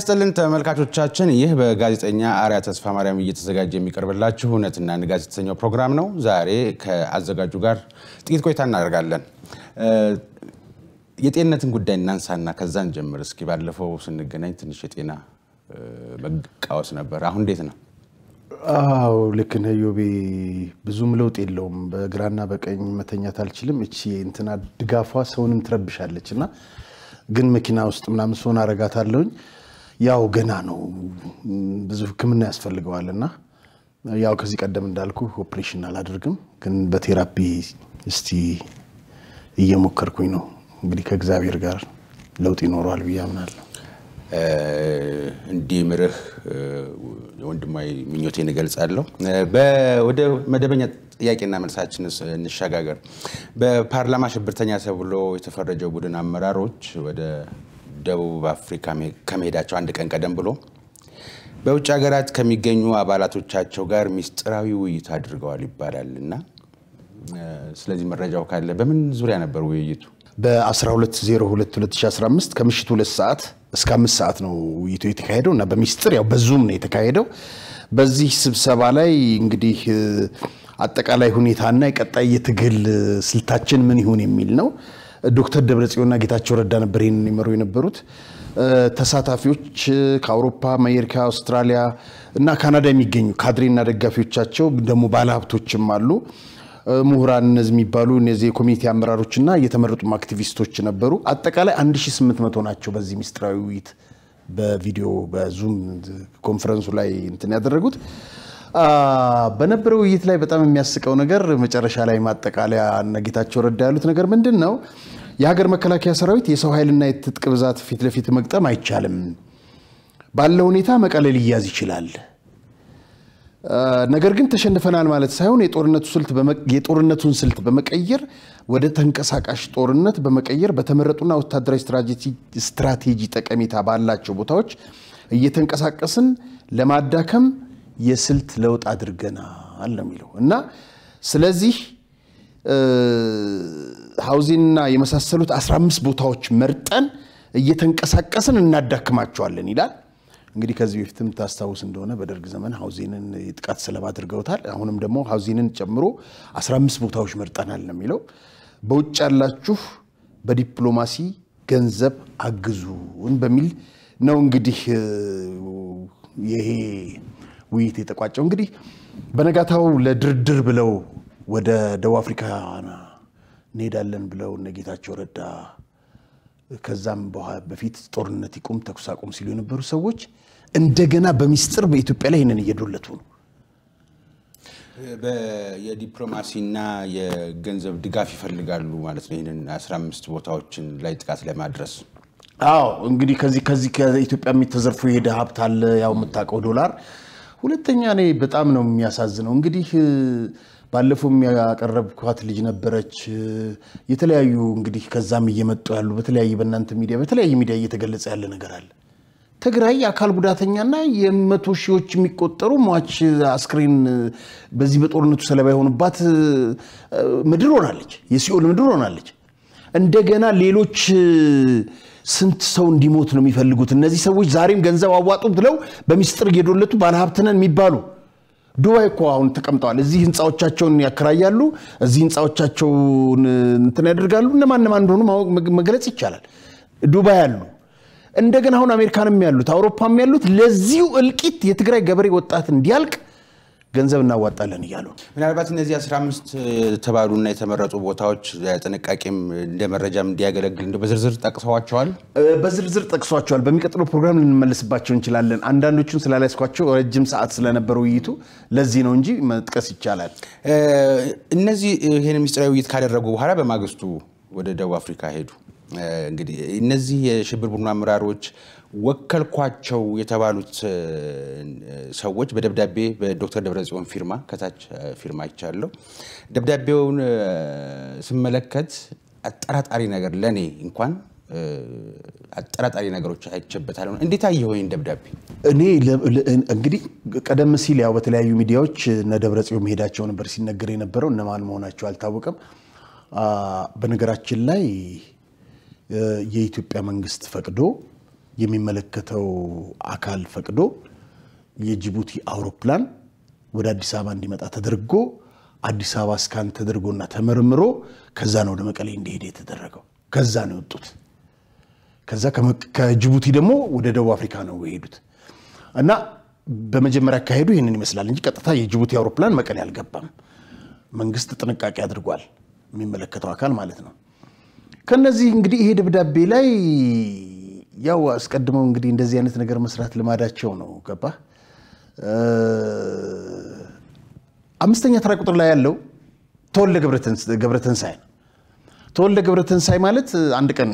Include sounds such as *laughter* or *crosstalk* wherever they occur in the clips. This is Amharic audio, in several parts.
ይስጥልን ተመልካቾቻችን፣ ይህ በጋዜጠኛ አርያ ተስፋ ማርያም እየተዘጋጀ የሚቀርብላችሁ እውነትና ንጋት የተሰኘው ፕሮግራም ነው። ዛሬ ከአዘጋጁ ጋር ጥቂት ቆይታ እናደርጋለን። የጤንነትን ጉዳይ እናንሳና ከዛን ጀምር እስኪ። ባለፈው ስንገናኝ ትንሽ የጤና መቃወስ ነበር። አሁን እንዴት ነው? አዎ ልክ ነህ ዮቤ። ብዙም ለውጥ የለውም። በግራና በቀኝ መተኛት አልችልም። እቺ እንትና ድጋፏ ሰውንም ትረብሻለች እና ግን መኪና ውስጥ ምናምን ስሆን አረጋታለሁኝ ያው ገና ነው፣ ብዙ ህክምና ያስፈልገዋል እና ያው ከዚህ ቀደም እንዳልኩ ኦፕሬሽን አላደርግም፣ ግን በቴራፒ እስቲ እየሞከርኩኝ ነው። እንግዲህ ከእግዚአብሔር ጋር ለውጥ ይኖረዋል ብዬ አምናለሁ። ምርህ ወንድማዊ ምኞቴን እገልጻለሁ። ወደ መደበኛ ጥያቄና መልሳችን እንሸጋገር። በፓርላማ ሽብርተኛ ተብሎ የተፈረጀው ቡድን አመራሮች ወደ ደቡብ አፍሪካ ከመሄዳቸው አንድ ቀን ቀደም ብሎ በውጭ ሀገራት ከሚገኙ አባላቶቻቸው ጋር ሚስጥራዊ ውይይት አድርገዋል ይባላል እና ስለዚህ መረጃው ካለ በምን ዙሪያ ነበር ውይይቱ? በ12022015 ከምሽቱ ሁለት ሰዓት እስከ አምስት ሰዓት ነው ውይይቱ የተካሄደው እና በሚስጥር ያው በዙም ነው የተካሄደው። በዚህ ስብሰባ ላይ እንግዲህ አጠቃላይ ሁኔታና የቀጣይ የትግል ስልታችን ምን ይሁን የሚል ነው። ዶክተር ደብረጽዮንና ጌታቸው ረዳ ነበር ይህንን ይመሩ የነበሩት። ተሳታፊዎች ከአውሮፓ፣ አሜሪካ፣ አውስትራሊያ እና ካናዳ የሚገኙ ካድሬና ደጋፊዎቻቸው ደግሞ ባለሀብቶችም አሉ። ምሁራን እነዚህ የሚባሉ እነዚህ የኮሚቴ አመራሮችና የተመረጡም አክቲቪስቶች ነበሩ። አጠቃላይ 1800 ናቸው በዚህ ምስጢራዊ ውይይት በቪዲዮ በዙም ኮንፈረንሱ ላይ እንትን ያደረጉት። በነበረው ውይይት ላይ በጣም የሚያስቀው ነገር መጨረሻ ላይ ማጠቃለያ ነጌታቸው ረዳ ያሉት ነገር ምንድን ነው? የሀገር መከላከያ ሰራዊት የሰው ኃይልና የትጥቅ ብዛት ፊት ለፊት መግጠም አይቻልም። ባለው ሁኔታ መቀለል ሊያዝ ይችላል። ነገር ግን ተሸንፈናል ማለት ሳይሆን የጦርነቱን ስልት በመቀየር ወደ ተንቀሳቃሽ ጦርነት በመቀየር በተመረጡና ወታደራዊ ስትራቴጂ ጠቀሜታ ባላቸው ቦታዎች እየተንቀሳቀስን ለማዳከም የስልት ለውጥ አድርገናል ነው የሚለው እና ስለዚህ ሀውዜንና የመሳሰሉት 15 ቦታዎች መርጠን እየተንቀሳቀስን እናዳክማቸዋለን ይላል። እንግዲህ ከዚህ በፊትም ታስታውስ እንደሆነ በደርግ ዘመን ሀውዚንን የጥቃት ሰለባ አድርገውታል። አሁንም ደግሞ ሀውዚንን ጨምሮ 15 ቦታዎች መርጠናል ነው የሚለው። በውጭ ያላችሁ በዲፕሎማሲ ገንዘብ አግዙን በሚል ነው እንግዲህ ይሄ ውይይት የተቋጨው። እንግዲህ በነጋታው ለድርድር ብለው ወደ ደቡብ አፍሪካ እንሄዳለን ብለው እነ ጌታቸው ረዳ ከዛም በፊት ጦርነት ይቁም፣ ተኩስ አቁም ሲሉ የነበሩ ሰዎች እንደገና በሚስጥር በኢትዮጵያ ላይ ይህንን እየዶለቱ ነው። የዲፕሎማሲና የገንዘብ ድጋፍ ይፈልጋሉ ማለት ነው። ይህንን 15 ቦታዎችን ላይ ጥቃት ለማድረስ አዎ፣ እንግዲህ ከዚህ ከዚህ ከኢትዮጵያ የሚተዘርፉ የሄደ ሀብት አለ። ያው የምታውቀው ዶላር ሁለተኛ እኔ በጣም ነው የሚያሳዝነው። እንግዲህ ባለፈው ያቀረብኳት ልጅ ነበረች። የተለያዩ እንግዲህ ከዛም እየመጡ ያሉ በተለያየ በእናንተ ሚዲያ በተለያየ ሚዲያ እየተገለጸ ያለ ነገር አለ። ትግራይ የአካል ጉዳተኛና የመቶ ሺዎች የሚቆጠሩ ሟች አስክሬን በዚህ በጦርነቱ ሰለባ የሆኑባት ምድር ሆናለች። የሲኦል ምድር ሆናለች። እንደገና ሌሎች ስንት ሰው እንዲሞት ነው የሚፈልጉት? እነዚህ ሰዎች ዛሬም ገንዘብ አዋጡ ብለው በሚስጥር እየዶለቱ ባለሀብትነን የሚባሉ ዱባይ እኮ አሁን ተቀምጠዋል። እዚህ ህንፃዎቻቸውን ያከራያሉ፣ እዚህ ህንፃዎቻቸውን እንትን ያደርጋሉ። እነማን እንደሆኑ መግለጽ ይቻላል። ዱባይ ያሉ እንደገና አሁን አሜሪካንም ያሉት አውሮፓም ያሉት ለዚሁ እልቂት የትግራይ ገበሬ ወጣት እንዲያልቅ ገንዘብ እናዋጣለን እያሉ ምናልባት እነዚህ 15 ተባሉና የተመረጡ ቦታዎች ጥንቃቄም እንደ መረጃም እንዲያገለግል እንደ በዝርዝር ጠቅሰዋቸዋል በዝርዝር ጠቅሰዋቸዋል። በሚቀጥለው ፕሮግራም ልንመለስባቸው እንችላለን። አንዳንዶቹን ስላላስኳቸው ረጅም ሰዓት ስለነበረ ውይይቱ ለዚህ ነው እንጂ መጥቀስ ይቻላል። እነዚህ ይህን ምስጢራዊ ውይይት ካደረጉ በኋላ በማግስቱ ወደ ደቡብ አፍሪካ ሄዱ። እንግዲህ እነዚህ የሽብር ቡድኑ አመራሮች ወከልኳቸው የተባሉት ሰዎች በደብዳቤ በዶክተር ደብረጽዮን ፊርማ ከታች ፊርማ ይቻለሁ። ደብዳቤውን ስመለከት አጠራጣሪ ነገር ለእኔ እንኳን አጠራጣሪ ነገሮች አይቼበታል። እንዴት አየኸው ደብዳቤ? እኔ እንግዲህ ቀደም ሲል ያው በተለያዩ ሚዲያዎች እነ ደብረጽዮን መሄዳቸው ነበር ሲነገር የነበረው እነማን መሆናቸው አልታወቀም። በነገራችን ላይ የኢትዮጵያ መንግስት ፈቅዶ የሚመለከተው አካል ፈቅዶ የጅቡቲ አውሮፕላን ወደ አዲስ አበባ እንዲመጣ ተደርጎ አዲስ አበባ እስካን ተደርጎና ተመርምሮ ከዛ ነው ወደ መቀሌ እንዲሄድ የተደረገው። ከዛ ነው የወጡት። ከዛ ከጅቡቲ ደግሞ ወደ ደቡብ አፍሪካ ነው የሄዱት እና በመጀመሪያ አካሄዱ ይህንን ይመስላል እንጂ ቀጥታ የጅቡቲ አውሮፕላን መቀሌ አልገባም። መንግስት ጥንቃቄ አድርጓል፣ የሚመለከተው አካል ማለት ነው። ከነዚህ እንግዲህ ይሄ ደብዳቤ ላይ ያው አስቀድመው እንግዲህ እንደዚህ አይነት ነገር መስራት ልማዳቸው ነው። ገባ አምስተኛ ተራ ቁጥር ላይ ያለው ተወልደ ገብረተንሳይ ነው። ተወልደ ገብረተንሳይ ማለት አንድ ቀን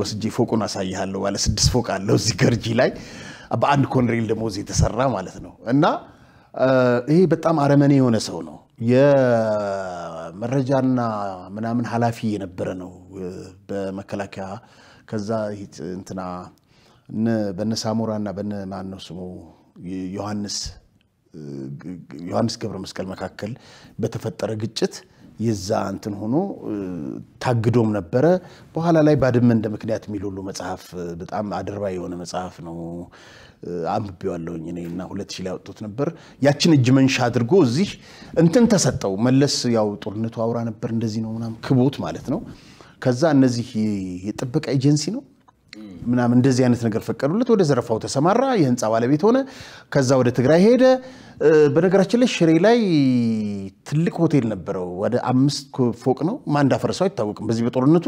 ወስጄ ፎቁን አሳይሃለሁ። ባለ ስድስት ፎቅ አለው እዚህ ገርጂ ላይ በአንድ ኮንሬል ደሞዝ የተሰራ ማለት ነው። እና ይሄ በጣም አረመኔ የሆነ ሰው ነው። የመረጃና ምናምን ኃላፊ የነበረ ነው በመከላከያ ከዛ እንትና በነ ሳሞራ እና በነ ስሙ ዮሐንስ ዮሐንስ ገብረ መስቀል መካከል በተፈጠረ ግጭት የዛ እንትን ሆኖ ታግዶም ነበረ። በኋላ ላይ ባድመ እንደ ምክንያት የሚል ሁሉ መጽሐፍ በጣም አድርባ የሆነ መጽሐፍ ነው። አንብቤዋለሁኝ እኔ እና ሁለት ሺህ ላይ ያወጡት ነበር። ያችን እጅ መንሻ አድርጎ እዚህ እንትን ተሰጠው። መለስ ያው ጦርነቱ አውራ ነበር እንደዚህ ነው ምናምን ክቦት ማለት ነው። ከዛ እነዚህ የጥበቃ ኤጀንሲ ነው ምናምን እንደዚህ አይነት ነገር ፈቀዱለት። ወደ ዘረፋው ተሰማራ። የህንፃ ባለቤት ሆነ። ከዛ ወደ ትግራይ ሄደ። በነገራችን ላይ ሽሬ ላይ ትልቅ ሆቴል ነበረው። ወደ አምስት ፎቅ ነው። ማን እንዳፈረሰው አይታወቅም። በዚህ በጦርነቱ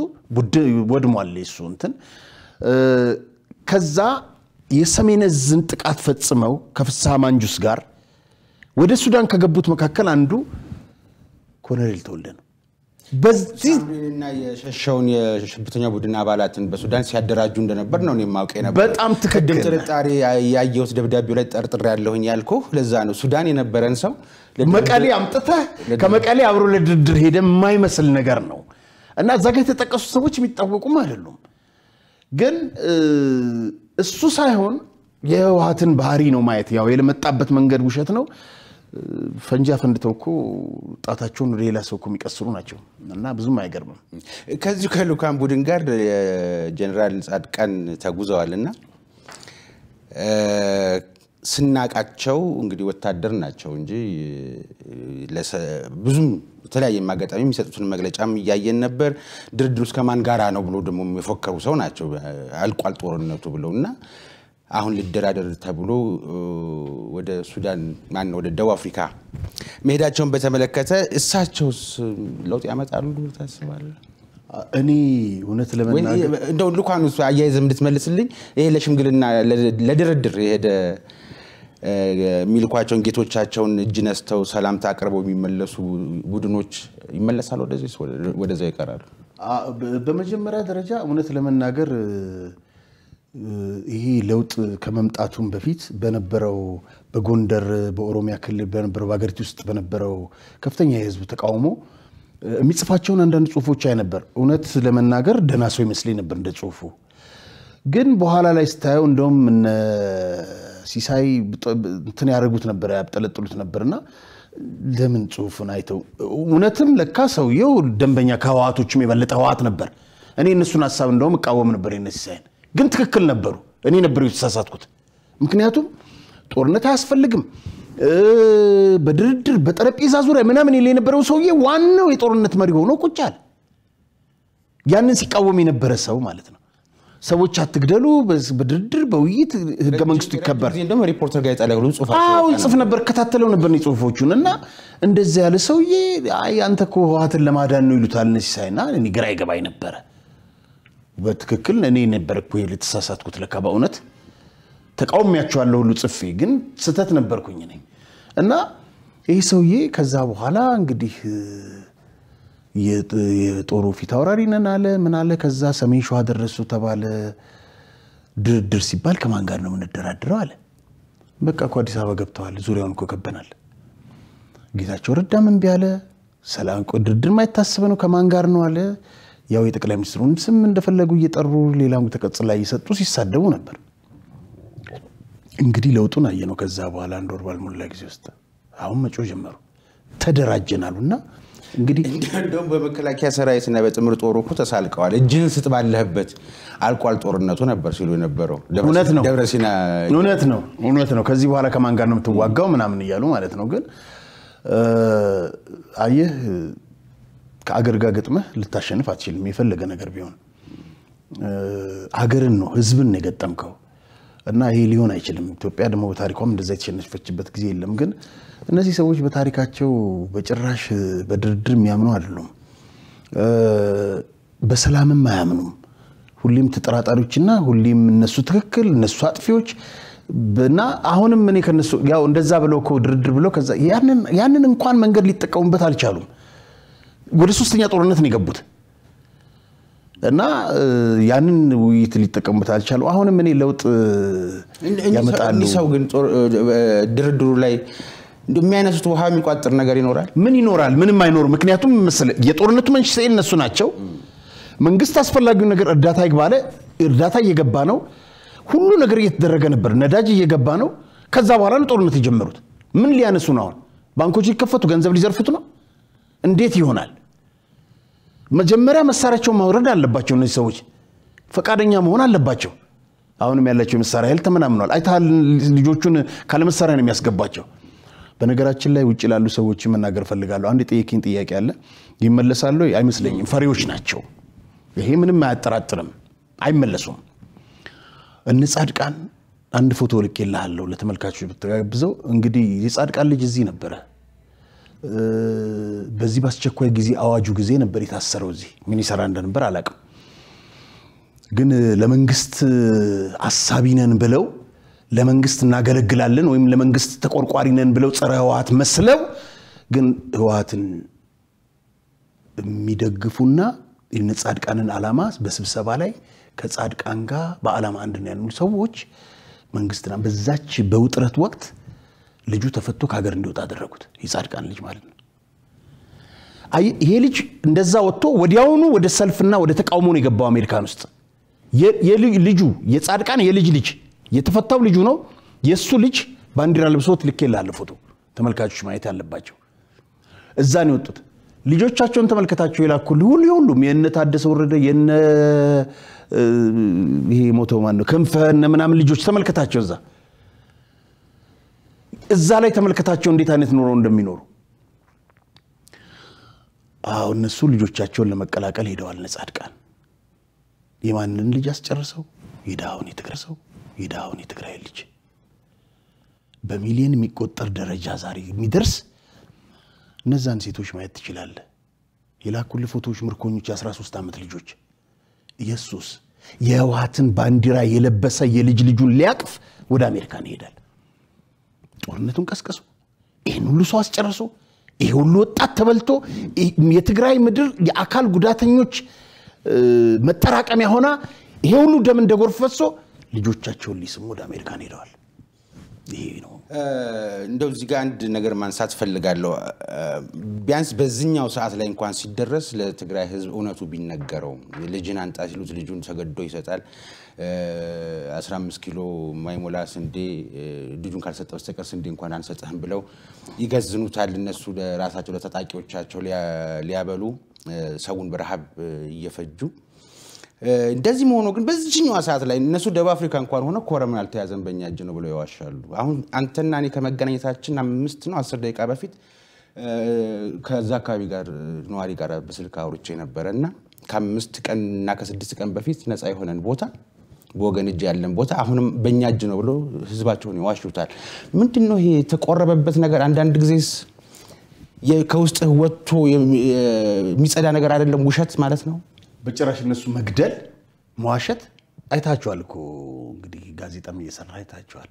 ወድሟል የሱ እንትን። ከዛ የሰሜን እዝን ጥቃት ፈጽመው ከፍስሐ ማንጁስ ጋር ወደ ሱዳን ከገቡት መካከል አንዱ ኮሎኔል ተወልደ ነው። በዚህ ሳምሪንና የሸሸውን የሽብርተኛ ቡድን አባላትን በሱዳን ሲያደራጁ እንደነበር ነው የማውቅ ነበር። በጣም ትክክል። ጥርጣሬ ያየሁት ደብዳቤው ላይ ጠርጥር ያለሁኝ ያልኩ ለዛ ነው። ሱዳን የነበረን ሰው መቀሌ አምጥተህ ከመቀሌ አብሮ ለድርድር ሄደ የማይመስል ነገር ነው እና እዛ ጋር የተጠቀሱ ሰዎች የሚታወቁም አይደሉም። ግን እሱ ሳይሆን የህወሀትን ባህሪ ነው ማየት። ያው የመጣበት መንገድ ውሸት ነው። ፈንጂ አፈንድተው እኮ ጣታቸውን ሌላ ሰው እኮ የሚቀስሩ ናቸው እና ብዙም አይገርምም። ከዚሁ ከልኡካን ቡድን ጋር የጀኔራል ጻድቃን ተጉዘዋል እና ስናቃቸው እንግዲህ ወታደር ናቸው እንጂ ብዙም የተለያየ ማጋጣሚ የሚሰጡትን መግለጫም እያየን ነበር። ድርድር ውስጥ ከማን ጋራ ነው ብሎ ደግሞ የፎከሩ ሰው ናቸው። አልቋል ጦርነቱ ብለው እና አሁን ልደራደር ተብሎ ወደ ሱዳን ማን ወደ ደቡብ አፍሪካ መሄዳቸውን በተመለከተ እሳቸውስ ለውጥ ያመጣሉ ታስባለ? እኔ እውነት ለመናገር እንደው ልኳን እሱ አያይዘ እንድትመልስልኝ ይሄ ለሽምግልና ለድርድር የሄደ የሚልኳቸውን ጌቶቻቸውን እጅ ነስተው ሰላምታ አቅርበው የሚመለሱ ቡድኖች ይመለሳል፣ ወደዚያ ይቀራሉ። በመጀመሪያ ደረጃ እውነት ለመናገር ይሄ ለውጥ ከመምጣቱም በፊት በነበረው በጎንደር በኦሮሚያ ክልል በነበረው በሀገሪቱ ውስጥ በነበረው ከፍተኛ የህዝብ ተቃውሞ የሚጽፋቸውን አንዳንድ ጽሁፎች አይ ነበር። እውነት ለመናገር ደህና ሰው ይመስለኝ ነበር እንደ ጽሁፉ። ግን በኋላ ላይ ስታየው እንደውም ሲሳይ እንትን ያደርጉት ነበር ያብጠለጥሉት ነበርና ለምን ጽሁፉን አይተው እውነትም ለካ ሰውየው ደንበኛ ከህዋቶችም የበለጠ ህዋት ነበር። እኔ እነሱን ሀሳብ እንደውም እቃወም ነበር የነ ሲሳይን ግን ትክክል ነበሩ። እኔ ነበር የተሳሳትኩት። ምክንያቱም ጦርነት አያስፈልግም በድርድር በጠረጴዛ ዙሪያ ምናምን ይል የነበረው ሰውዬ ዋናው የጦርነት መሪ ሆኖ ቁጭ አለ። ያንን ሲቃወም የነበረ ሰው ማለት ነው። ሰዎች አትግደሉ፣ በድርድር በውይይት ህገ መንግስቱ ይከበር። ሪፖርተር ጋዜጣ ላይ ሁሉም ጽፍ ነበር፣ እከታተለው ነበር ጽሁፎቹን እና እንደዚያ ያለ ሰውዬ አንተ እኮ ህወሓትን ለማዳን ነው ይሉታል ሲሳይና ግራ ይገባኝ ነበረ። በትክክል እኔ ነበርኩ ልተሳሳትኩት ለካ በእውነት ተቃውሚያቸዋለሁ ሁሉ ጽፌ ግን ስህተት ነበርኩኝ ነኝ እና ይህ ሰውዬ ከዛ በኋላ እንግዲህ የጦሩ ፊት አውራሪ ነን አለ ምን አለ። ከዛ ሰሜን ሸዋ ደረሱ ተባለ። ድርድር ሲባል ከማን ጋር ነው የምንደራድረው አለ። በቃ እኮ አዲስ አበባ ገብተዋል፣ ዙሪያውን እኮ ከበናል። ጌታቸው ረዳም እምቢ አለ። ሰላም ድርድር ማይታሰብ ነው ከማን ጋር ነው አለ። ያው የጠቅላይ ሚኒስትሩን ስም እንደፈለጉ እየጠሩ ሌላ ላይ እየሰጡ ሲሳደቡ ነበር። እንግዲህ ለውጡን አየ ነው። ከዛ በኋላ አንድ ወር ባልሞላ ጊዜ ውስጥ አሁን መጮ ጀመሩ። ተደራጀናሉ እና እንግዲህ እንደውም በመከላከያ ሰራዊትና በጥምር ጦሩ እኮ ተሳልቀዋል። እጅን ስጥ ባለህበት አልቋል ጦርነቱ ነበር ሲሉ የነበረው እውነት ነው። ደብረሲና እውነት ነው፣ እውነት ነው። ከዚህ በኋላ ከማን ጋር ነው የምትዋጋው ምናምን እያሉ ማለት ነው። ግን አየህ ከአገር ጋር ገጥመህ ልታሸንፍ አትችልም። የፈለገ ነገር ቢሆን አገርን ነው ህዝብን የገጠምከው እና ይሄ ሊሆን አይችልም። ኢትዮጵያ ደግሞ በታሪኳም እንደዛ የተሸነፈችበት ጊዜ የለም። ግን እነዚህ ሰዎች በታሪካቸው በጭራሽ በድርድር የሚያምኑ አይደሉም፣ በሰላምም አያምኑም። ሁሌም ተጠራጣሪዎችና ሁሌም እነሱ ትክክል እነሱ አጥፊዎች እና አሁንም እኔ ከነሱ ያው እንደዛ ብለው ድርድር ብለው ያንን እንኳን መንገድ ሊጠቀሙበት አልቻሉም። ወደ ሶስተኛ ጦርነት ነው የገቡት እና ያንን ውይይት ሊጠቀሙበት አልቻሉ። አሁንም እኔ ለውጥ ያመጣሉ። ሰው ግን ድርድሩ ላይ የሚያነሱት ውሃ የሚቋጥር ነገር ይኖራል? ምን ይኖራል? ምንም አይኖርም። ምክንያቱም መሰለህ የጦርነቱ መንስኤ እነሱ ናቸው። መንግስት አስፈላጊውን ነገር እርዳታ ይግባለ። እርዳታ እየገባ ነው። ሁሉ ነገር እየተደረገ ነበር። ነዳጅ እየገባ ነው። ከዛ በኋላ ነው ጦርነት የጀመሩት። ምን ሊያነሱ ነው አሁን? ባንኮች ሊከፈቱ ገንዘብ ሊዘርፉት ነው? እንዴት ይሆናል? መጀመሪያ መሳሪያቸውን ማውረድ አለባቸው። እነዚህ ሰዎች ፈቃደኛ መሆን አለባቸው። አሁንም ያላቸው የመሳሪያ ኃይል ተመናምኗል። አይተሃል፣ ልጆቹን ካለመሳሪያ ነው የሚያስገባቸው። በነገራችን ላይ ውጭ ላሉ ሰዎች መናገር ፈልጋለሁ። አንድ የጠየቅኝ ጥያቄ አለ። ይመለሳሉ አይመስለኝም። ፈሪዎች ናቸው። ይሄ ምንም አያጠራጥርም። አይመለሱም። እነ ጻድቃን አንድ ፎቶ ልኬልሃለሁ ለተመልካቾች ብትጋብዘው። እንግዲህ የጻድቃን ልጅ እዚህ ነበረ በዚህ በአስቸኳይ ጊዜ አዋጁ ጊዜ ነበር የታሰረው። እዚህ ምን ይሰራ እንደነበር አላቅም። ግን ለመንግስት አሳቢ ነን ብለው ለመንግስት እናገለግላለን ወይም ለመንግስት ተቆርቋሪ ነን ብለው ጸረ ህወሀት መስለው ግን ህወሀትን የሚደግፉና ይህን ጻድቃንን ዓላማ በስብሰባ ላይ ከጻድቃን ጋር በዓላማ አንድ ነው ያሉ ሰዎች መንግስትና በዛች በውጥረት ወቅት ልጁ ተፈቶ ከሀገር እንዲወጣ አደረጉት። የጻድቃን ልጅ ማለት ነው። ይሄ ልጅ እንደዛ ወጥቶ ወዲያውኑ ወደ ሰልፍና ወደ ተቃውሞ ነው የገባው አሜሪካን ውስጥ። ልጁ የጻድቃን የልጅ ልጅ የተፈታው ልጁ ነው። የእሱ ልጅ ባንዲራ ልብሶት ልክ የላለ ፎቶ ተመልካቾች ማየት ያለባቸው እዛ ነው የወጡት። ልጆቻቸውን ተመልከታቸው የላኩል ሁሉ የሁሉም የነ ታደሰ ወረደ የነ ይሄ ሞተው ማነው ክንፈ እነ ምናምን ልጆች ተመልከታቸው እዛ እዛ ላይ ተመልከታቸው እንዴት አይነት ኑሮ እንደሚኖሩ አዎ እነሱ ልጆቻቸውን ለመቀላቀል ሄደዋል። ነጻድቃን የማንን ልጅ አስጨርሰው? የድሃውን የትግር ሰው የድሃውን የትግራይ ልጅ በሚሊዮን የሚቆጠር ደረጃ ዛሬ የሚደርስ እነዛን ሴቶች ማየት ትችላለ። የላኩል ፎቶዎች ምርኮኞች የ13 ዓመት ልጆች ኢየሱስ የህወሀትን ባንዲራ የለበሰ የልጅ ልጁን ሊያቅፍ ወደ አሜሪካን ይሄዳል። ጦርነቱን ቀስቅሶ ይህን ሁሉ ሰው አስጨርሶ ይሄ ሁሉ ወጣት ተበልቶ የትግራይ ምድር የአካል ጉዳተኞች መጠራቀሚያ ሆና ይሄ ሁሉ ደም እንደ ጎርፍ ፈሶ ልጆቻቸውን ሊስሙ ወደ አሜሪካን ሄደዋል። ይሄ ነው። እንደው እዚህ ጋር አንድ ነገር ማንሳት ፈልጋለሁ። ቢያንስ በዚህኛው ሰዓት ላይ እንኳን ሲደረስ ለትግራይ ህዝብ እውነቱ ቢነገረው ልጅን አንጣ ሲሉት ልጁን ተገዶ ይሰጣል። 15 ኪሎ ማይሞላ ስንዴ ልጁን ካልሰጠ በስተቀር ስንዴ እንኳን አንሰጥህም ብለው ይገዝኑታል። እነሱ ለራሳቸው ለታጣቂዎቻቸው ሊያበሉ ሰውን በረሃብ እየፈጁ እንደዚህ መሆኑ ግን በዚችኛዋ ሰዓት ላይ እነሱ ደቡብ አፍሪካ እንኳን ሆነ ኮረም አልተያዘም በእኛ እጅ ነው ብለው ይዋሻሉ። አሁን አንተና እኔ ከመገናኘታችን አምስት ነው አስር ደቂቃ በፊት ከዛ አካባቢ ጋር ነዋሪ ጋር በስልክ አውርቼ ነበረ እና ከአምስት ቀን እና ከስድስት ቀን በፊት ነፃ የሆነን ቦታ በወገን እጅ ያለን ቦታ አሁንም በእኛ እጅ ነው ብሎ ህዝባቸውን ይዋሹታል። ምንድን ነው ይሄ የተቆረበበት ነገር? አንዳንድ ጊዜስ ከውስጥ ወጥቶ የሚጸዳ ነገር አይደለም ውሸት ማለት ነው። በጭራሽ እነሱ መግደል፣ መዋሸት አይታችኋል እኮ እንግዲህ ጋዜጣም እየሰራ አይታችኋል።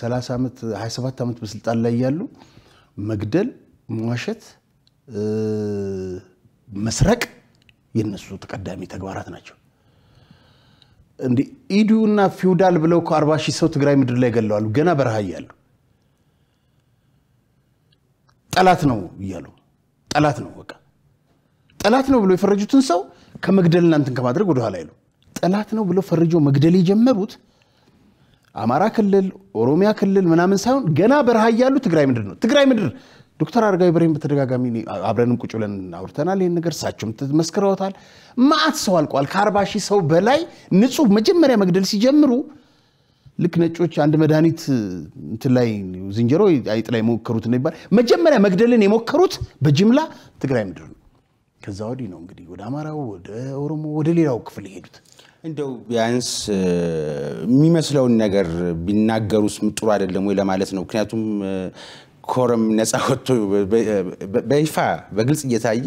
30 ዓመት 27 ዓመት በስልጣን ላይ ያሉ መግደል፣ መዋሸት፣ መስረቅ የነሱ ተቀዳሚ ተግባራት ናቸው። እንዲ ኢዱና ፊውዳል ብለው ከ40 ሺህ ሰው ትግራይ ምድር ላይ ገለዋሉ። ገና በረሃ እያሉ ጠላት ነው እያሉ ጠላት ነው በቃ ጠላት ነው ብሎ የፈረጁትን ሰው ከመግደል እናንትን ከማድረግ ወደኋላ ይሉ ጠላት ነው ብሎ ፈርጆ መግደል የጀመሩት አማራ ክልል፣ ኦሮሚያ ክልል ምናምን ሳይሆን ገና በረሃ እያሉ ትግራይ ምድር ነው። ትግራይ ምድር ዶክተር አረጋዊ በርሄን በተደጋጋሚ አብረንም ቁጭ ብለን አውርተናል። ይህን ነገር እሳቸውም መስክረውታል። ማአት ሰው አልቋል። ከአርባ ሺህ ሰው በላይ ንጹህ መጀመሪያ መግደል ሲጀምሩ ልክ ነጮች አንድ መድኃኒት እንትን ላይ ዝንጀሮ አይጥ ላይ የሞከሩት ነው ይባል። መጀመሪያ መግደልን የሞከሩት በጅምላ ትግራይ ምድር ነው። ከዛ ወዲህ ነው እንግዲህ ወደ አማራው፣ ወደ ኦሮሞ፣ ወደ ሌላው ክፍል የሄዱት። እንደው ቢያንስ የሚመስለውን ነገር ቢናገሩስ ጥሩ አይደለም ወይ ለማለት ነው። ምክንያቱም ኮረም ነፃ ወጥቶ በይፋ በግልጽ እየታየ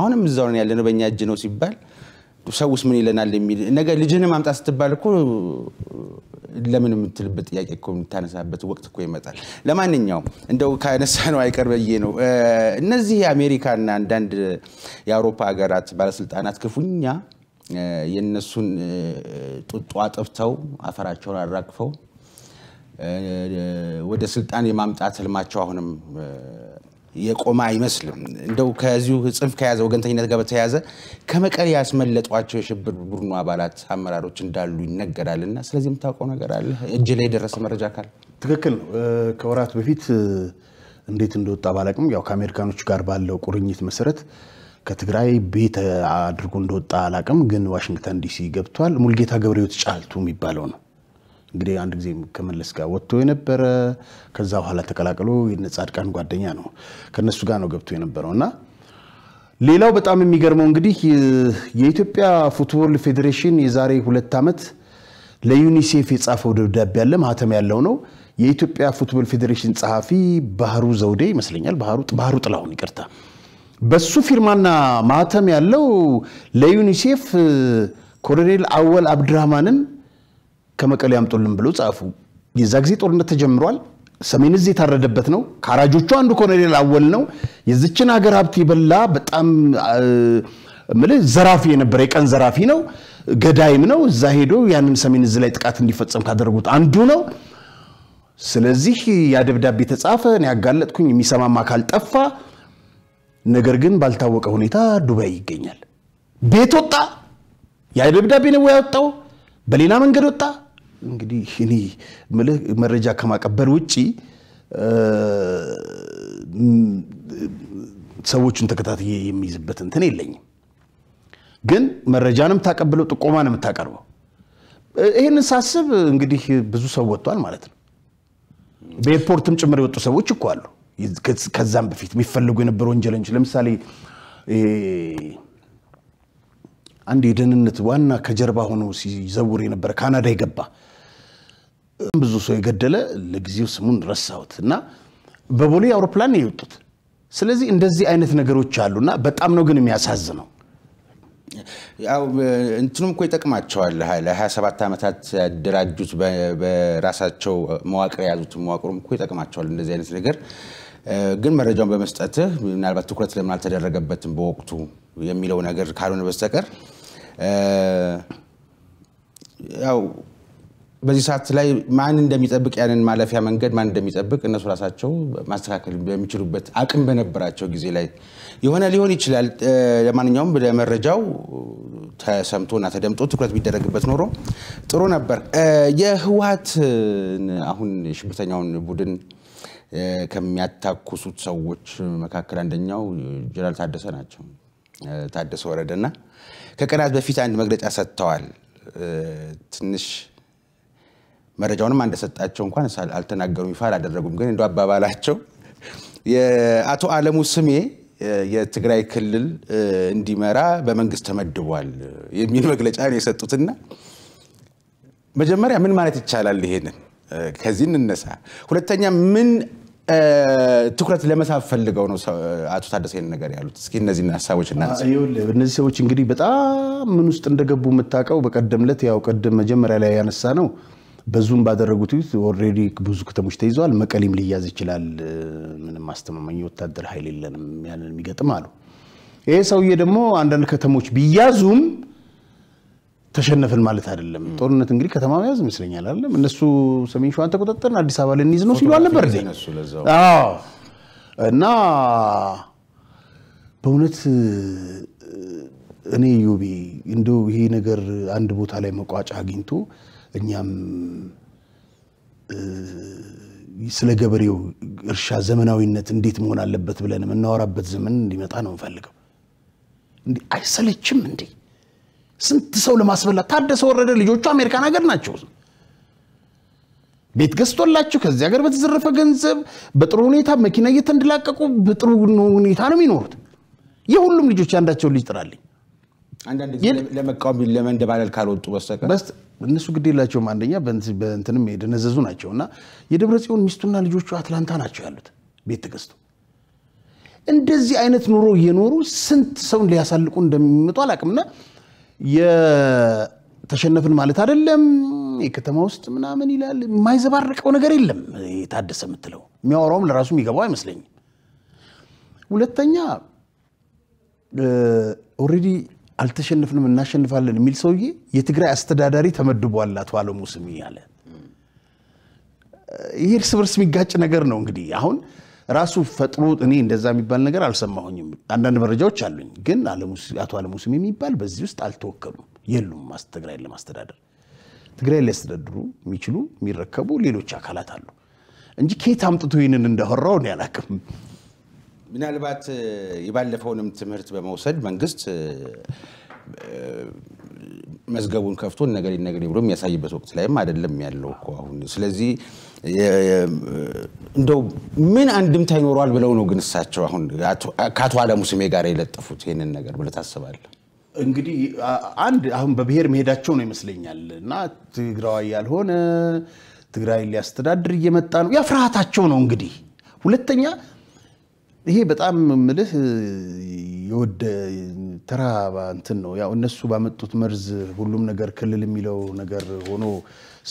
አሁንም እዛው ነን ያለነው በእኛ እጅ ነው ሲባል ሰውስ ምን ይለናል የሚል ነገር ልጅን ማምጣት ስትባል እኮ ለምን የምትልበት ጥያቄ እኮ የምታነሳበት ወቅት እኮ ይመጣል። ለማንኛውም እንደው ከነሳ ነው አይቀር ነው እነዚህ የአሜሪካና አንዳንድ የአውሮፓ ሀገራት ባለስልጣናት ክፉኛ የእነሱን ጡጦ ጥፍተው አፈራቸውን አራግፈው ወደ ስልጣን የማምጣት ህልማቸው አሁንም የቆመ አይመስልም። እንደው ከዚሁ ጽንፍ ከያዘ ወገንተኝነት ጋር በተያያዘ ከመቀሪ ያስመለጧቸው የሽብር ቡድኑ አባላት አመራሮች እንዳሉ ይነገራል እና ስለዚህ የምታውቀው ነገር አለ? እጅ ላይ የደረሰ መረጃ ካለ? ትክክል ነው። ከወራት በፊት እንዴት እንደወጣ ባላቅም ያው ከአሜሪካኖች ጋር ባለው ቁርኝት መሰረት ከትግራይ ቤት አድርጎ እንደወጣ አላቅም፣ ግን ዋሽንግተን ዲሲ ገብቷል። ሙልጌታ ገብረሕይወት ጫልቱ የሚባለው ነው እንግዲህ አንድ ጊዜ ከመለስ ጋር ወጥቶ የነበረ ከዛ በኋላ ተቀላቅሎ የነጻድቃን ጓደኛ ነው። ከነሱ ጋር ነው ገብቶ የነበረው እና ሌላው በጣም የሚገርመው እንግዲህ የኢትዮጵያ ፉትቦል ፌዴሬሽን የዛሬ ሁለት ዓመት ለዩኒሴፍ የጻፈው ደብዳቤ ያለ ማህተም ያለው ነው። የኢትዮጵያ ፉትቦል ፌዴሬሽን ጸሐፊ ባህሩ ዘውዴ ይመስለኛል፣ ባህሩ ጥላሁን ይቅርታ። በሱ ፊርማና ማህተም ያለው ለዩኒሴፍ ኮሎኔል አወል አብድራህማንን ከመቀሌ ያምጡልን ብሎ ጻፉ። የዛ ጊዜ ጦርነት ተጀምሯል። ሰሜን እዝ የታረደበት ነው። ከአራጆቹ አንዱ ኮሎኔል አወል ነው። የዝችን ሀገር ሀብት የበላ በጣም ምልህ ዘራፊ የነበረ የቀን ዘራፊ ነው፣ ገዳይም ነው። እዛ ሄዶ ያንን ሰሜን እዝ ላይ ጥቃት እንዲፈጸም ካደረጉት አንዱ ነው። ስለዚህ ያ ደብዳቤ ተጻፈ። እኔ ያጋለጥኩኝ የሚሰማም አካል ጠፋ። ነገር ግን ባልታወቀ ሁኔታ ዱባይ ይገኛል። ቤት ወጣ። ያ ደብዳቤ ነው ያወጣው በሌላ መንገድ ወጣ። እንግዲህ እኔ ምልህ መረጃ ከማቀበል ውጪ ሰዎቹን ተከታትዬ የሚይዝበት እንትን የለኝም። ግን መረጃንም ታቀብለው ጥቆማን የምታቀርበው ይህንን ሳስብ እንግዲህ ብዙ ሰው ወጥቷል ማለት ነው። በኤርፖርትም ጭምር የወጡ ሰዎች እኮ አሉ። ከዛም በፊት የሚፈልጉ የነበሩ ወንጀለኞች ለምሳሌ አንድ የደህንነት ዋና ከጀርባ ሆኖ ሲዘውር የነበረ ካናዳ የገባ ብዙ ሰው የገደለ ለጊዜው ስሙን ረሳሁት እና በቦሌ አውሮፕላን የወጡት። ስለዚህ እንደዚህ አይነት ነገሮች አሉና በጣም ነው ግን የሚያሳዝነው። ያው እንትኑም እኮ ይጠቅማቸዋል። ለ27 ዓመታት ያደራጁት በራሳቸው መዋቅር የያዙት መዋቅሩም እኮ ይጠቅማቸዋል እንደዚህ አይነት ነገር ግን መረጃውን በመስጠትህ ምናልባት ትኩረት ለምን አልተደረገበትም በወቅቱ የሚለው ነገር ካልሆነ በስተቀር ያው በዚህ ሰዓት ላይ ማን እንደሚጠብቅ ያንን ማለፊያ መንገድ ማን እንደሚጠብቅ እነሱ ራሳቸው ማስተካከል በሚችሉበት አቅም በነበራቸው ጊዜ ላይ የሆነ ሊሆን ይችላል። ለማንኛውም ለመረጃው ተሰምቶና ተደምጦ ትኩረት ቢደረግበት ኖሮ ጥሩ ነበር። የህወሀትን አሁን የሽብርተኛውን ቡድን ከሚያታኩሱት ሰዎች መካከል አንደኛው ጀነራል ታደሰ ናቸው። ታደሰ ወረደና ከቀናት በፊት አንድ መግለጫ ሰጥተዋል። ትንሽ መረጃውንም እንደሰጣቸው እንኳን አልተናገሩም፣ ይፋ አላደረጉም። ግን እንደ አባባላቸው የአቶ አለሙ ስሜ የትግራይ ክልል እንዲመራ በመንግስት ተመድቧል የሚል መግለጫ ነው የሰጡትና መጀመሪያ ምን ማለት ይቻላል? ይሄንን ከዚህ እንነሳ። ሁለተኛ ምን ትኩረት ለመሳብ ፈልገው ነው አቶ ታደሰ ይህን ነገር ያሉት። እስኪ እነዚህ ሀሳቦች እነዚህ ሰዎች እንግዲህ በጣም ምን ውስጥ እንደገቡ የምታውቀው በቀደም ዕለት ያው ቀደም መጀመሪያ ላይ ያነሳ ነው በዙም ባደረጉት ኦልሬዲ ብዙ ከተሞች ተይዘዋል። መቀሌም ሊያዝ ይችላል። ምንም ማስተማመኝ ወታደር ኃይል የለንም ያንን የሚገጥም አሉ። ይሄ ሰውዬ ደግሞ አንዳንድ ከተሞች ቢያዙም ተሸነፍን ማለት አይደለም። ጦርነት እንግዲህ ከተማ መያዝ ይመስለኛል አይደለም። እነሱ ሰሜን ሸዋን ተቆጣጠርን አዲስ አበባ ልንይዝ ነው ሲሉ አልነበር እና በእውነት እኔ ዩቢ እንደው ይሄ ነገር አንድ ቦታ ላይ መቋጫ አግኝቶ እኛም ስለ ገበሬው እርሻ ዘመናዊነት እንዴት መሆን አለበት ብለን የምናወራበት ዘመን እንዲመጣ ነው የምፈልገው እንዲህ አይሰለችም እንዴ? ስንት ሰው ለማስበላት ታደሰ ወረደ ልጆቹ አሜሪካን ሀገር ናቸው። ቤት ገዝቶላችሁ ከዚህ ሀገር በተዘረፈ ገንዘብ በጥሩ ሁኔታ መኪና እየተንደላቀቁ በጥሩ ሁኔታ ነው የሚኖሩት። የሁሉም ልጆች አንዳቸውን ልጅ ጥራልኝ። አንዳንድ ለመቃወም ለመንደባለል ካልወጡ በስተቀር እነሱ ግድ የላቸውም። አንደኛ በእንትንም የደነዘዙ ናቸው እና የደብረ ጽዮን ሚስቱና ልጆቹ አትላንታ ናቸው ያሉት ቤት ተገዝቶ እንደዚህ አይነት ኑሮ እየኖሩ ስንት ሰውን ሊያሳልቁ እንደሚመጡ አላቅምና የተሸነፍን ማለት አይደለም። የከተማ ውስጥ ምናምን ይላል። የማይዘባረቀው ነገር የለም። የታደሰ የምትለው የሚያወራውም ለራሱ የሚገባው አይመስለኝም። ሁለተኛ ኦልሬዲ አልተሸነፍንም እናሸንፋለን የሚል ሰውዬ የትግራይ አስተዳዳሪ ተመድቧል አቶ አለሙ ስሜ ይሄ እርስ በርስ የሚጋጭ ነገር ነው እንግዲህ አሁን ራሱ ፈጥሮ እኔ እንደዛ የሚባል ነገር አልሰማሁኝም። አንዳንድ መረጃዎች አሉኝ፣ ግን አቶ አለሙስም የሚባል በዚህ ውስጥ አልተወከሉም፣ የሉም። ትግራይን ለማስተዳደር ትግራይ ሊያስተዳድሩ የሚችሉ የሚረከቡ ሌሎች አካላት አሉ እንጂ ከየት አምጥቶ ይህንን እንዳወራው እኔ አላቅም። ምናልባት የባለፈውንም ትምህርት በመውሰድ መንግስት መዝገቡን ከፍቶ ነገሌ ነገሌ ብሎ የሚያሳይበት ወቅት ላይም አይደለም ያለው እኮ አሁን። ስለዚህ እንደው ምን አንድምታ ይኖረዋል ብለው ነው ግን እሳቸው አሁን ከአቶ አለሙ ስሜ ጋር የለጠፉት ይህንን ነገር ብለህ ታስባለህ? እንግዲህ አንድ አሁን በብሔር መሄዳቸው ነው ይመስለኛል እና ትግራዋይ ያልሆነ ትግራይ ሊያስተዳድር እየመጣ ነው። ያ ፍርሃታቸው ነው እንግዲህ። ሁለተኛ ይሄ በጣም ምልህ የወደ ተራ እንትን ነው። ያው እነሱ ባመጡት መርዝ ሁሉም ነገር ክልል የሚለው ነገር ሆኖ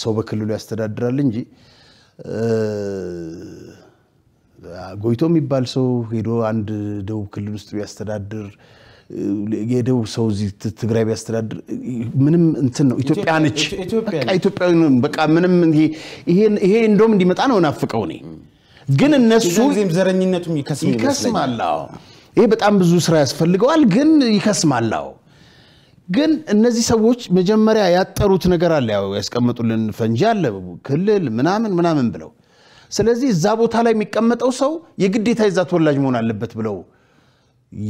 ሰው በክልሉ ያስተዳድራል እንጂ ጎይቶ የሚባል ሰው ሄዶ አንድ ደቡብ ክልል ውስጥ ቢያስተዳድር የደቡብ ሰው ትግራይ ቢያስተዳድር ምንም እንትን ነው። ኢትዮጵያ ነች፣ ኢትዮጵያዊ በቃ ምንም ይሄ እንደውም እንዲመጣ ነው ናፍቀው እኔ ግን እነሱ ዘረኝነቱም ይከስማል። ይሄ በጣም ብዙ ስራ ያስፈልገዋል፣ ግን ይከስማል። ግን እነዚህ ሰዎች መጀመሪያ ያጠሩት ነገር አለ፣ ያው ያስቀምጡልን ፈንጂ አለ፣ ክልል ምናምን ምናምን ብለው። ስለዚህ እዛ ቦታ ላይ የሚቀመጠው ሰው የግዴታ የዛ ተወላጅ መሆን አለበት ብለው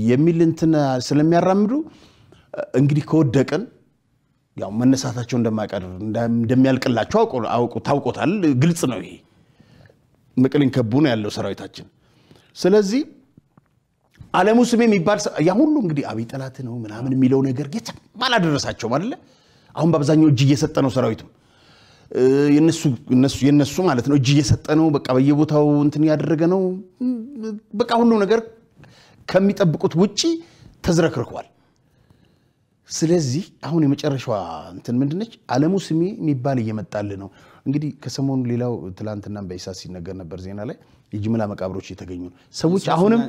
የሚል እንትን ስለሚያራምዱ እንግዲህ ከወደቅን ያው መነሳታቸው እንደማይቀር እንደሚያልቅላቸው ታውቆታል። ግልጽ ነው ይሄ። መቀሌን ከቡ ነው ያለው ሰራዊታችን። ስለዚህ አለሙ ስሜ የሚባል ያ ሁሉ እንግዲህ አብይ ጠላት ነው ምናምን የሚለው ነገር የትም አላደረሳቸውም አይደለ? አሁን በአብዛኛው እጅ እየሰጠ ነው ሰራዊቱ የነሱ ማለት ነው እጅ እየሰጠ ነው። በቃ በየቦታው እንትን ያደረገ ነው። በቃ ሁሉ ነገር ከሚጠብቁት ውጪ ተዝረክርኳል። ስለዚህ አሁን የመጨረሻዋ እንትን ምንድነች? አለሙ ስሜ የሚባል እየመጣል ነው። እንግዲህ ከሰሞኑ ሌላው ትላንትና በኢሳት ሲነገር ነበር ዜና ላይ የጅምላ መቃብሮች የተገኙ ሰዎች አሁንም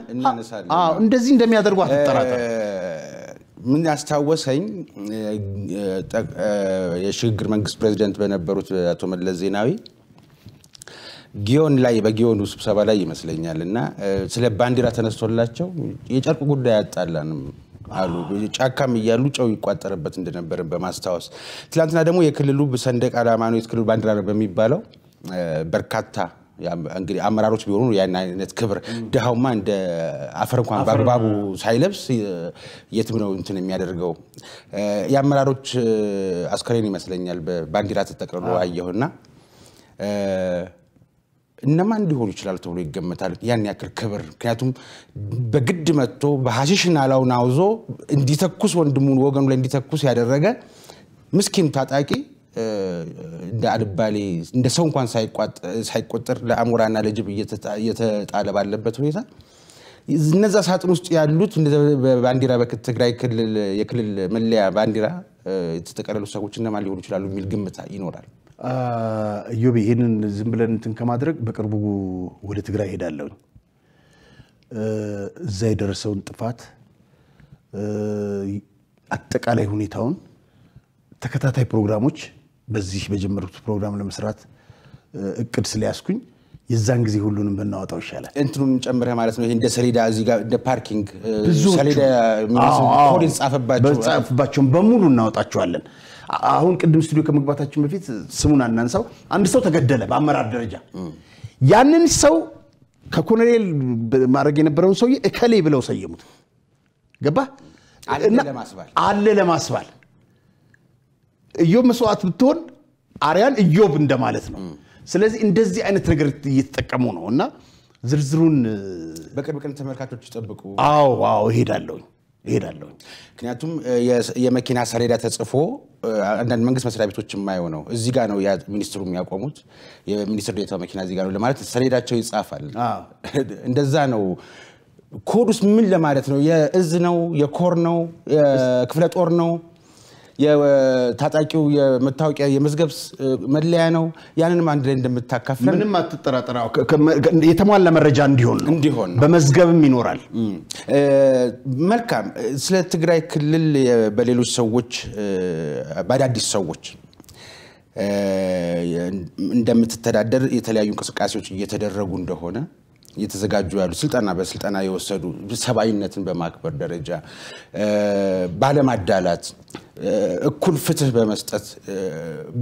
እንደዚህ እንደሚያደርጉ አትጠራጠር። ምን ያስታወሰኝ የሽግግር መንግስት ፕሬዚደንት በነበሩት አቶ መለስ ዜናዊ ጊዮን ላይ በጊዮኑ ስብሰባ ላይ ይመስለኛል እና ስለ ባንዲራ ተነስቶላቸው የጨርቅ ጉዳይ አያጣላንም አሉ። ጫካም እያሉ ጨው ይቋጠርበት እንደነበረ በማስታወስ ትላንትና ደግሞ የክልሉ ሰንደቅ ዓላማ ነው የክልሉ ባንዲራ ነው በሚባለው በርካታ እንግዲህ አመራሮች ቢሆኑ ያን አይነት ክብር ድሃውማ እንደ አፈር እንኳን በአግባቡ ሳይለብስ የትም ነው እንትን የሚያደርገው። የአመራሮች አስከሬን ይመስለኛል በባንዲራ ተጠቅልሎ አየሁና እነማን ሊሆኑ ይችላል ተብሎ ይገመታል። ያን ያክል ክብር ምክንያቱም በግድ መጥቶ በሀሺሽ ናላውን አውዞ እንዲተኩስ ወንድሙን ወገኑ ላይ እንዲተኩስ ያደረገ ምስኪን ታጣቂ እንደ አልባሌ እንደ ሰው እንኳን ሳይቆጠር ለአሞራና ለጅብ እየተጣለ ባለበት ሁኔታ እነዛ ሳጥን ውስጥ ያሉት ባንዲራ በትግራይ ክልል የክልል መለያ ባንዲራ የተጠቀለሉ ሰዎች እነማን ሊሆኑ ይችላሉ የሚል ግምት ይኖራል። እዮብ ይህንን ዝም ብለን እንትን ከማድረግ በቅርቡ ወደ ትግራይ ሄዳለሁኝ። እዛ የደረሰውን ጥፋት አጠቃላይ ሁኔታውን ተከታታይ ፕሮግራሞች በዚህ በጀመርኩት ፕሮግራም ለመስራት እቅድ ስለያዝኩኝ የዛን ጊዜ ሁሉንም ብናወጣው ይሻላል። እንትኑን ጨምረ ማለት ነው። እንደ ሰሌዳ እዚህ ጋር እንደ ፓርኪንግ ሰሌዳ በሙሉ እናወጣቸዋለን። አሁን ቅድም ስቱዲዮ ከመግባታችን በፊት ስሙን አናንሳው፣ አንድ ሰው ተገደለ በአመራር ደረጃ። ያንን ሰው ከኮሎኔል ማድረግ የነበረውን ሰውዬ እከሌ ብለው ሰየሙት። ገባ አለ ለማስባል ኢዮብ መስዋዕት ብትሆን አርያን ኢዮብ እንደማለት ነው። ስለዚህ እንደዚህ አይነት ነገር እየተጠቀሙ ነው እና ዝርዝሩን በቅርብ ቀን ተመልካቾች ይጠብቁ። አዎ አዎ፣ እሄዳለሁኝ እሄዳለሁ። ምክንያቱም የመኪና ሰሌዳ ተጽፎ አንዳንድ መንግስት መስሪያ ቤቶች የማየው ነው። እዚህ ጋ ነው ሚኒስትሩ የሚያቆሙት፣ የሚኒስትር ዴኤታው መኪና እዚህ ነው ለማለት ሰሌዳቸው ይጻፋል። *laughs* እንደዛ ነው። ኮዱስ ምን ለማለት ነው? የእዝ ነው? የኮር ነው? የክፍለ ጦር ነው? የታጣቂው የመታወቂያ የመዝገብ መለያ ነው። ያንንም አንድ ላይ እንደምታካፍል ምንም አትጠራጠራ። የተሟላ መረጃ እንዲሆን እንዲሆን በመዝገብም ይኖራል። መልካም። ስለ ትግራይ ክልል በሌሎች ሰዎች በአዳዲስ ሰዎች እንደምትተዳደር የተለያዩ እንቅስቃሴዎች እየተደረጉ እንደሆነ እየተዘጋጁ ያሉ ስልጠና በስልጠና የወሰዱ ሰብአዊነትን በማክበር ደረጃ ባለማዳላት እኩል ፍትህ በመስጠት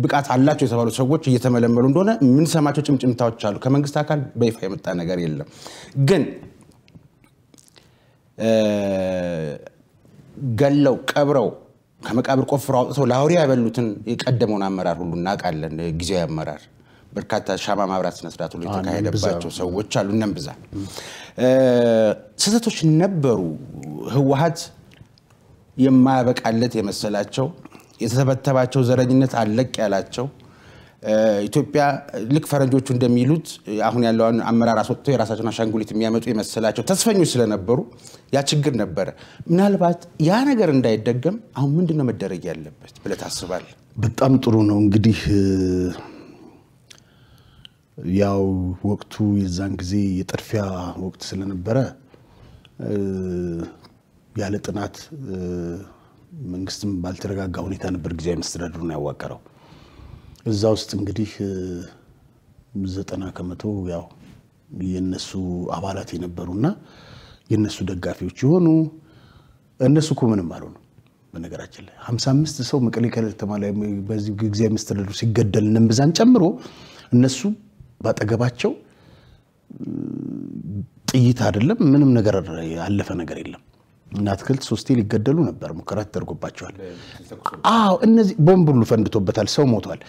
ብቃት አላቸው የተባሉ ሰዎች እየተመለመሉ እንደሆነ የምንሰማቸው ጭምጭምታዎች አሉ። ከመንግስት አካል በይፋ የመጣ ነገር የለም። ግን ገለው ቀብረው ከመቃብር ቆፍሮ አውጥተው ለአውሬ ያበሉትን የቀደመውን አመራር ሁሉ እናውቃለን። ጊዜያዊ አመራር በርካታ ሻማ ማብራት ስነስርዓት ሁሉ የተካሄደባቸው ሰዎች አሉ። እነም ብዛ ስህተቶች ነበሩ። ህወሀት የማያበቃለት የመሰላቸው የተተበተባቸው ዘረኝነት አለቅ ያላቸው ኢትዮጵያ ልክ ፈረንጆቹ እንደሚሉት አሁን ያለውን አመራር አስወጥቶ የራሳቸውን አሻንጉሊት የሚያመጡ የመሰላቸው ተስፈኞች ስለነበሩ ያ ችግር ነበረ። ምናልባት ያ ነገር እንዳይደገም አሁን ምንድን ነው መደረግ ያለበት ብለህ ታስባለህ? በጣም ጥሩ ነው። እንግዲህ ያው ወቅቱ የዛን ጊዜ የጥድፊያ ወቅት ስለነበረ ያለ ጥናት መንግስትም ባልተረጋጋ ሁኔታ ነበር ጊዜያዊ መስተዳድሩን ያዋቀረው። እዛ ውስጥ እንግዲህ ዘጠና ከመቶ ያው የነሱ አባላት የነበሩና የነሱ ደጋፊዎች የሆኑ እነሱ እኮ ምንም አሉ ነው። በነገራችን ላይ 55 ሰው መቀሌ ከተማ ላይ በዚህ ጊዜያዊ መስተዳድሩ ሲገደል ብዛን ጨምሮ እነሱ ባጠገባቸው ጥይት አይደለም ምንም ነገር ያለፈ ነገር የለም። እና አትክልት ሶስቴ ሊገደሉ ነበር። ሙከራ ተደርጎባቸዋል። አዎ እነዚህ ቦምብ ሁሉ ፈንድቶበታል። ሰው ሞቷል።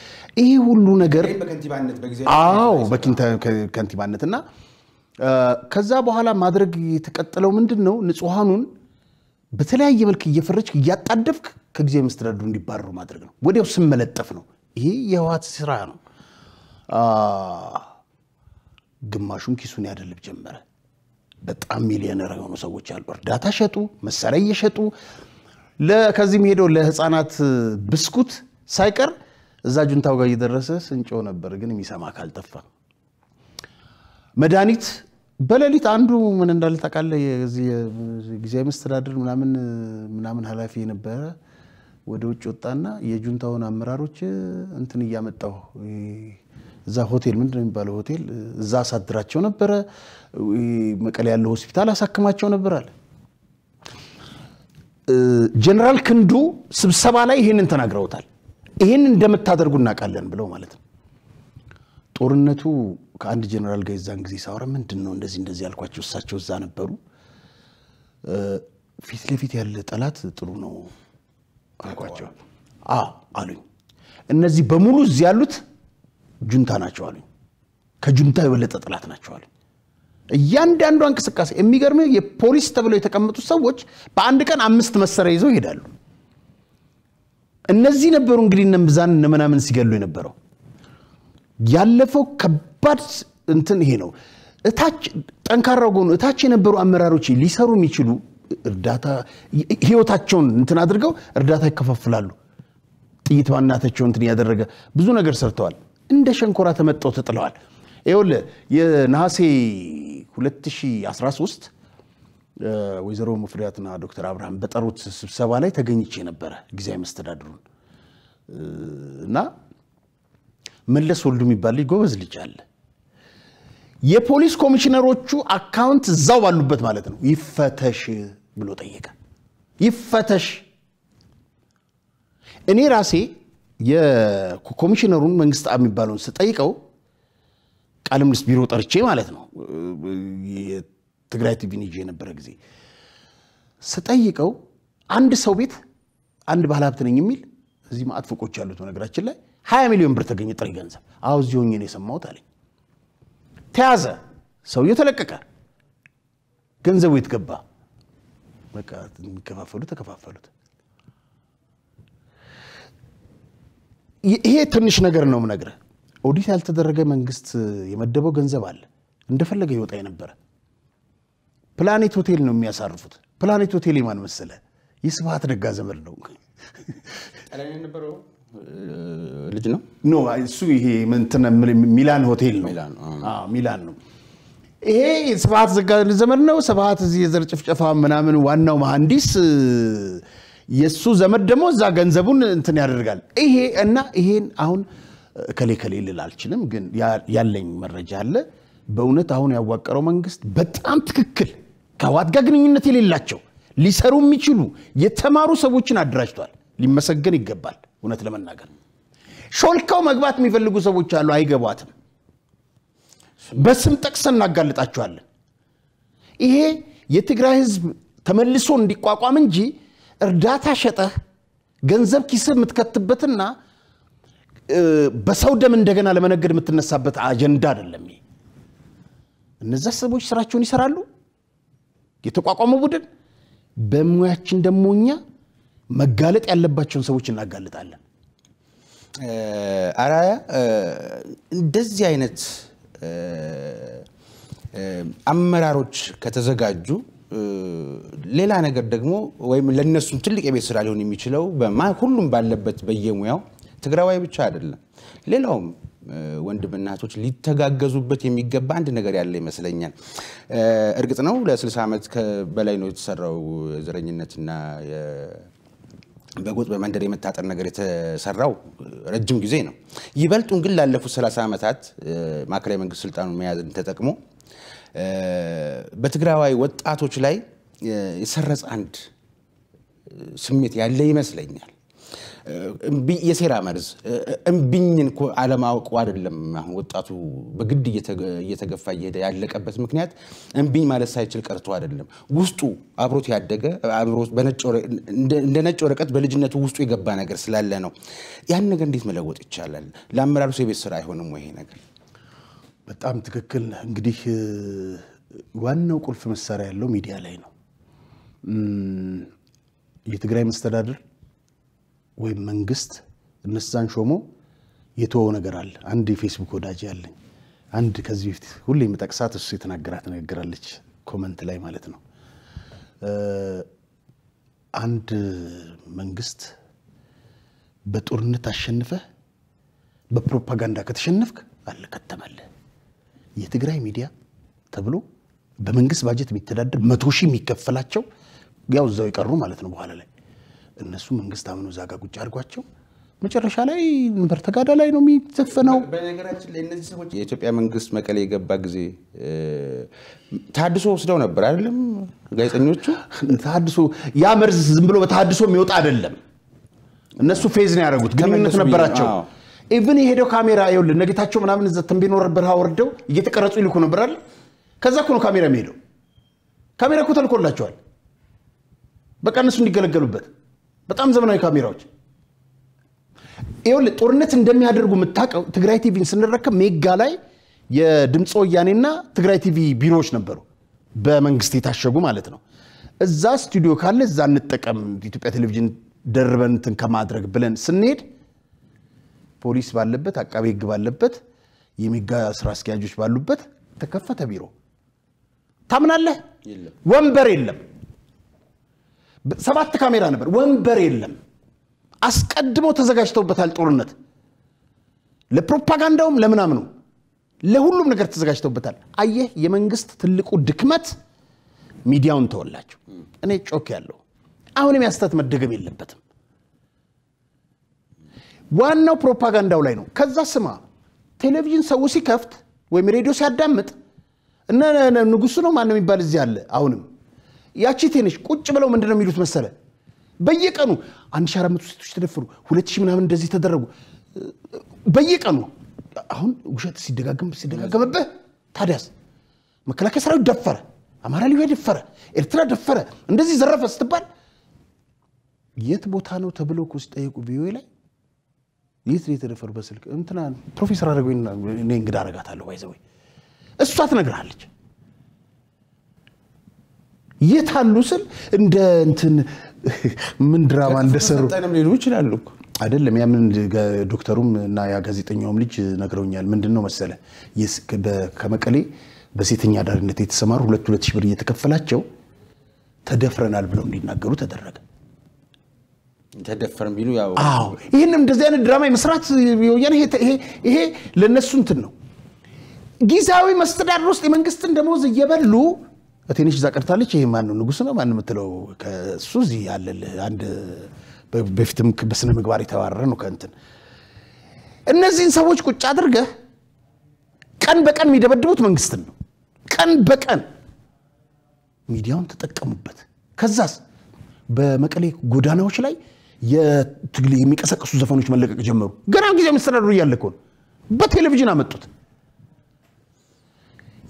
ይህ ሁሉ ነገር አዎ በከንቲባነት እና ከዛ በኋላ ማድረግ የተቀጠለው ምንድን ነው? ንጹሐኑን በተለያየ መልክ እየፈረች እያጣደፍክ ከጊዜ መስተዳድሩ እንዲባረሩ ማድረግ ነው። ወዲያው ስም መለጠፍ ነው። ይሄ የህወሓት ስራ ነው። ግማሹም ኪሱን ያደልብ ጀመረ። በጣም ሚሊዮነር የሆኑ ሰዎች አሉ። እርዳታ ሸጡ፣ መሳሪያ እየሸጡ ከዚህም ሄደው ለህፃናት ብስኩት ሳይቀር እዛ ጁንታው ጋር እየደረሰ ስንጮ ነበር። ግን የሚሰማ ካልጠፋ መድኃኒት በሌሊት አንዱ ምን እንዳለ ታውቃለህ? ጊዜያዊ መስተዳድር ምናምን ምናምን ኃላፊ የነበረ ወደ ውጭ ወጣና የጁንታውን አመራሮች እንትን እያመጣሁ እዛ ሆቴል ምንድን ነው የሚባለው ሆቴል እዛ አሳድራቸው ነበረ። መቀሌ ያለው ሆስፒታል አሳክማቸው ነበራል። ጀነራል ክንዱ ስብሰባ ላይ ይህንን ተናግረውታል። ይህን እንደምታደርጉ እናውቃለን ብለው ማለት ነው። ጦርነቱ ከአንድ ጀነራል ጋር የዛን ጊዜ ሳወራ ምንድን ነው እንደዚህ እንደዚህ ያልኳቸው፣ እሳቸው እዛ ነበሩ። ፊት ለፊት ያለ ጠላት ጥሩ ነው አልኳቸው። አዎ አሉኝ። እነዚህ በሙሉ እዚህ ያሉት ጁንታ ናቸው አሉኝ። ከጁንታ የበለጠ ጥላት ናቸው አሉኝ። እያንዳንዷ እንቅስቃሴ የሚገርም የፖሊስ ተብለው የተቀመጡት ሰዎች በአንድ ቀን አምስት መሰሪያ ይዘው ይሄዳሉ። እነዚህ ነበሩ እንግዲህ እነምዛን ነምናምን ሲገሉ የነበረው። ያለፈው ከባድ እንትን ይሄ ነው። እታች ጠንካራው ጎኑ እታች የነበሩ አመራሮች ሊሰሩ የሚችሉ እርዳታ ህይወታቸውን እንትን አድርገው እርዳታ ይከፋፍላሉ። ጥይት ባናታቸው እንትን እያደረገ ብዙ ነገር ሰርተዋል። እንደ ሸንኮራ ተመጠው ተጥለዋል። ይኸውልህ የነሐሴ 2013 ወይዘሮ ሙፍሪያትና ዶክተር አብርሃም በጠሩት ስብሰባ ላይ ተገኝቼ ነበረ ጊዜያዊ መስተዳድሩን እና መለስ ወልዱ የሚባል ልጅ ጎበዝ ልጅ አለ። የፖሊስ ኮሚሽነሮቹ አካውንት እዛው ባሉበት ማለት ነው ይፈተሽ ብሎ ጠየቀ። ይፈተሽ እኔ ራሴ የኮሚሽነሩን መንግስት የሚባለውን ስጠይቀው ቃለ ምልልስ ቢሮ ጠርቼ ማለት ነው ትግራይ ቲቪን ይዤ የነበረ ጊዜ ስጠይቀው አንድ ሰው ቤት አንድ ባለ ሀብት ነኝ የሚል እዚህ ማአት ፎቆች ያሉት ነገራችን ላይ ሀያ ሚሊዮን ብር ተገኘ ጥሬ ገንዘብ። አሁ እዚህ ሆኜ ነው የሰማሁት አለኝ። ተያዘ፣ ሰውየው ተለቀቀ፣ ገንዘቡ የት ገባ? በቃ የሚከፋፈሉ ተከፋፈሉት። ይሄ ትንሽ ነገር ነው ምነግረ ኦዲት ያልተደረገ መንግስት የመደበው ገንዘብ አለ እንደፈለገ ይወጣ የነበረ ፕላኔት ሆቴል ነው የሚያሳርፉት። ፕላኔት ሆቴል የማን መሰለ? የስብሐት ነጋ ዘመድ ነው ልጅ ነው ኖ እሱ ይሄ ምንትነ ሚላን ሆቴል ነው ሚላን ነው ይሄ ስብሐት ዘጋ ዘመድ ነው። ስብሐት እዚህ የዘር ጭፍጨፋ ምናምን ዋናው መሐንዲስ የእሱ ዘመድ ደግሞ እዛ ገንዘቡን እንትን ያደርጋል። ይሄ እና ይሄን አሁን ከሌ ከሌ ልል አልችልም፣ ግን ያለኝ መረጃ አለ። በእውነት አሁን ያዋቀረው መንግስት በጣም ትክክል ከህወሓት ጋር ግንኙነት የሌላቸው ሊሰሩ የሚችሉ የተማሩ ሰዎችን አደራጅቷል። ሊመሰገን ይገባል። እውነት ለመናገር ሾልከው መግባት የሚፈልጉ ሰዎች አሉ፣ አይገቧትም። በስም ጠቅሰን እናጋልጣቸዋለን። ይሄ የትግራይ ህዝብ ተመልሶ እንዲቋቋም እንጂ እርዳታ ሸጠህ ገንዘብ ኪስህ የምትከትበትና በሰው ደም እንደገና ለመነገድ የምትነሳበት አጀንዳ አይደለም። እነዛ ሰዎች ስራቸውን ይሰራሉ። የተቋቋመ ቡድን በሙያችን ደግሞ እኛ መጋለጥ ያለባቸውን ሰዎች እናጋልጣለን። አራያ እንደዚህ አይነት አመራሮች ከተዘጋጁ ሌላ ነገር ደግሞ ወይም ለነሱም ትልቅ የቤት ስራ ሊሆን የሚችለው ሁሉም ባለበት በየሙያው ትግራዋይ ብቻ አይደለም፣ ሌላውም ወንድምና እህቶች ሊተጋገዙበት የሚገባ አንድ ነገር ያለ ይመስለኛል። እርግጥ ነው ለ60 ዓመት በላይ ነው የተሰራው ዘረኝነትና በጎጥ በመንደር የመታጠር ነገር የተሰራው ረጅም ጊዜ ነው። ይበልጡን ግን ላለፉት 30 ዓመታት ማዕከላዊ መንግስት ስልጣኑን መያዝን ተጠቅሞ በትግራዋይ ወጣቶች ላይ የሰረጽ አንድ ስሜት ያለ ይመስለኛል። የሴራ መርዝ እምቢኝን አለማወቁ አይደለም። አሁን ወጣቱ በግድ እየተገፋ እየሄደ ያለቀበት ምክንያት እምቢኝ ማለት ሳይችል ቀርቶ አይደለም። ውስጡ አብሮት ያደገ እንደ ነጭ ወረቀት በልጅነቱ ውስጡ የገባ ነገር ስላለ ነው። ያን ነገር እንዴት መለወጥ ይቻላል? ለአመራሩ የቤት ስራ አይሆንም ወይ ይሄ ነገር? በጣም ትክክል። እንግዲህ ዋናው ቁልፍ መሳሪያ ያለው ሚዲያ ላይ ነው። የትግራይ መስተዳድር ወይም መንግስት እነሳን ሾሞ የተወው ነገር አለ። አንድ የፌስቡክ ወዳጅ ያለኝ አንድ ከዚህ በፊት ሁሌ የምጠቅሳት እሱ የተናገራት ትነግራለች ኮመንት ላይ ማለት ነው። አንድ መንግስት በጦርነት አሸንፈህ በፕሮፓጋንዳ ከተሸነፍክ አለ የትግራይ ሚዲያ ተብሎ በመንግስት ባጀት የሚተዳደር መቶ ሺህ የሚከፈላቸው ያው እዛው ይቀሩ ማለት ነው። በኋላ ላይ እነሱ መንግስት አምኖ እዛ ጋር ቁጭ አድርጓቸው መጨረሻ ላይ ድንበር ተጋዳ ላይ ነው የሚዘፈነው። በነገራችን ላይ እነዚህ ሰዎች የኢትዮጵያ መንግስት መቀሌ የገባ ጊዜ ታድሶ ወስደው ነበር አይደለም? ጋዜጠኞቹ ታድሶ ያ መርዝ ዝም ብሎ በታድሶ የሚወጣ አይደለም። እነሱ ፌዝ ነው ያደረጉት፣ ግንኙነት ነበራቸው። ኢቭን የሄደው ካሜራ ይኸውልህ፣ ነጌታቸው ምናምን እዛ ተንቤን በረሃ ወርደው እየተቀረጹ ይልኩ ነበር አይደል? ከዛ እኮ ነው ካሜራ የሚሄደው። ካሜራ እኮ ተልኮላቸዋል። በቃ እነሱ እንዲገለገሉበት በጣም ዘመናዊ ካሜራዎች ይኸውልህ ጦርነት እንደሚያደርጉ የምታውቀው ትግራይ ቲቪን ስንረከብ ሜጋ ላይ የድምፀ ወያኔና ትግራይ ቲቪ ቢሮዎች ነበሩ፣ በመንግስት የታሸጉ ማለት ነው። እዛ ስቱዲዮ ካለ እዛ እንጠቀም ኢትዮጵያ ቴሌቪዥን ደርበን እንትን ከማድረግ ብለን ስንሄድ ፖሊስ ባለበት፣ አቃቤ ህግ ባለበት፣ የሜጋ ስራ አስኪያጆች ባሉበት ተከፈተ ቢሮ። ታምናለህ? ወንበር የለም። ሰባት ካሜራ ነበር። ወንበር የለም። አስቀድሞ ተዘጋጅተውበታል ጦርነት። ለፕሮፓጋንዳውም ለምናምኑ ለሁሉም ነገር ተዘጋጅተውበታል። አየህ፣ የመንግስት ትልቁ ድክመት ሚዲያውን ተወላቸው። እኔ ጮክ ያለው አሁንም ያስተት መደገም የለበትም። ዋናው ፕሮፓጋንዳው ላይ ነው። ከዛ ስማ፣ ቴሌቪዥን ሰው ሲከፍት ወይም ሬዲዮ ሲያዳምጥ እነ ንጉሱ ነው ማን የሚባል እዚህ አለ አሁንም ያቺ ቴነሽ ቁጭ ብለው ምንድነው የሚሉት መሰለ በየቀኑ 1400 ሴቶች ተደፈሩ፣ 2000 ምናምን እንደዚህ ተደረጉ በየቀኑ አሁን ውሸት ሲደጋገም ሲደጋገምብህ ታዲያስ መከላከያ ሰራዊት ደፈረ፣ አማራ ሊቢያ ደፈረ፣ ኤርትራ ደፈረ፣ እንደዚህ ዘረፈ ስትባል የት ቦታ ነው ተብሎ እኮ ሲጠየቁ ቪኦኤ ላይ የት ነው የተደፈሩ? በስልክ እንትና ፕሮፌሰር አድርገኝ እኔ እንግዳ አረጋታለሁ ባይዘወይ እሷ ትነግርሃለች። የት አሉ ስል እንደ እንትን ምን ድራማ እንደሰሩ ሊሉ ይችላሉ። አይደለም ምን ዶክተሩም እና ያ ጋዜጠኛውም ልጅ ነግረውኛል። ምንድን ነው መሰለ ከመቀሌ በሴተኛ አዳሪነት የተሰማሩ ሁለት ሁለት ሺህ ብር እየተከፈላቸው ተደፍረናል ብለው እንዲናገሩ ተደረገ። ተደፈርን ቢሉ ያው አዎ፣ እንደዚህ አይነት ድራማ የመስራት የወያኔ ይሄ ለእነሱ እንትን ነው። ጊዜያዊ መስተዳድር ውስጥ የመንግስትን ደሞዝ እየበሉ በቴኒሽ እዛ ቀርታለች። ይሄ ማን ንጉስ ነው ማን የምትለው ከሱ እዚህ ያለልህ አንድ በፊትም በስነ ምግባር የተባረረ ነው ከእንትን እነዚህን ሰዎች ቁጭ አድርገህ ቀን በቀን የሚደበድቡት መንግስትን ነው። ቀን በቀን ሚዲያውን ተጠቀሙበት። ከዛስ በመቀሌ ጎዳናዎች ላይ የትግል የሚቀሰቅሱ ዘፈኖች መለቀቅ ጀመሩ። ገና ጊዜ መስተዳድሩ እያለ እኮ ነው። በቴሌቪዥን አመጡት።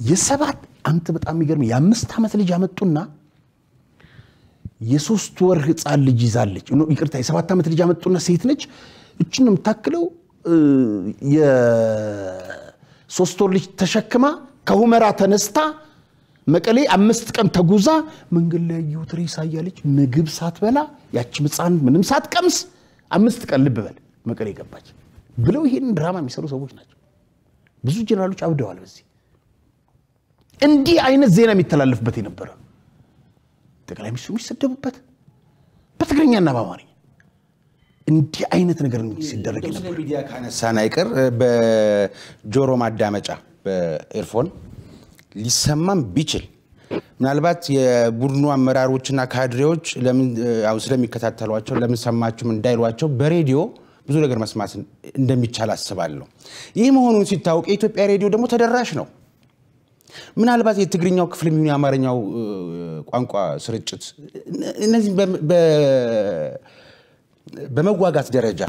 የሰባት አንተ በጣም የሚገርም የአምስት ዓመት ልጅ አመጡና የሶስት ወር ህፃን ልጅ ይዛለች። ይቅርታ የሰባት ዓመት ልጅ አመጡና ሴት ነች። እችን ነው የምታክለው። የሶስት ወር ልጅ ተሸክማ ከሁመራ ተነስታ መቀሌ አምስት ቀን ተጉዛ መንገድ ላይ ያየሁት ሬሳ እያለች ምግብ ሳትበላ ያችም ህፃን ምንም ሳትቀምስ አምስት ቀን ልብ በል መቀሌ ገባች ብለው ይህን ድራማ የሚሰሩ ሰዎች ናቸው። ብዙ ጀነራሎች አብደዋል በዚህ እንዲህ አይነት ዜና የሚተላለፍበት የነበረ ጠቅላይ ሚኒስትሩ የሚሰደቡበት በትግርኛና በአማርኛ እንዲህ አይነት ነገር ሲደረግ ነበር። ሚዲያ ካነሳን አይቀር በጆሮ ማዳመጫ በኤርፎን ሊሰማም ቢችል ምናልባት የቡድኑ አመራሮችና ካድሬዎች ስለሚከታተሏቸው ለምን ሰማችሁም እንዳይሏቸው በሬዲዮ ብዙ ነገር መስማት እንደሚቻል አስባለሁ። ይህ መሆኑን ሲታወቅ የኢትዮጵያ ሬዲዮ ደግሞ ተደራሽ ነው። ምናልባት የትግርኛው ክፍል የሚሆን የአማርኛው ቋንቋ ስርጭት እነዚህ በመዋጋት ደረጃ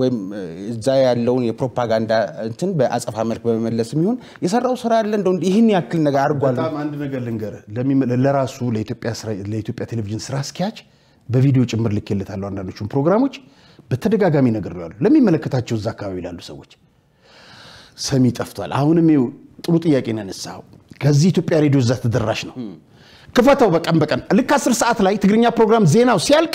ወይም እዛ ያለውን የፕሮፓጋንዳ እንትን በአጸፋ መልክ በመመለስ የሚሆን የሰራው ስራ አለ። እንደው ይህን ያክል ነገር አድርጓል። በጣም አንድ ነገር ልንገርህ፣ ለራሱ ለኢትዮጵያ ቴሌቪዥን ስራ አስኪያጅ በቪዲዮ ጭምር ልኬለታለሁ። አንዳንዶቹን ፕሮግራሞች በተደጋጋሚ ነገር ነው ያሉ ለሚመለከታቸው እዛ አካባቢ ላሉ ሰዎች ሰሚ ጠፍቷል። አሁንም ጥሩ ጥያቄ ነው ያነሳው። ከዚህ ኢትዮጵያ ሬዲዮ እዛ ተደራሽ ነው። ክፈተው በቀን በቀን ልክ አስር ሰዓት ላይ ትግርኛ ፕሮግራም ዜናው ሲያልቅ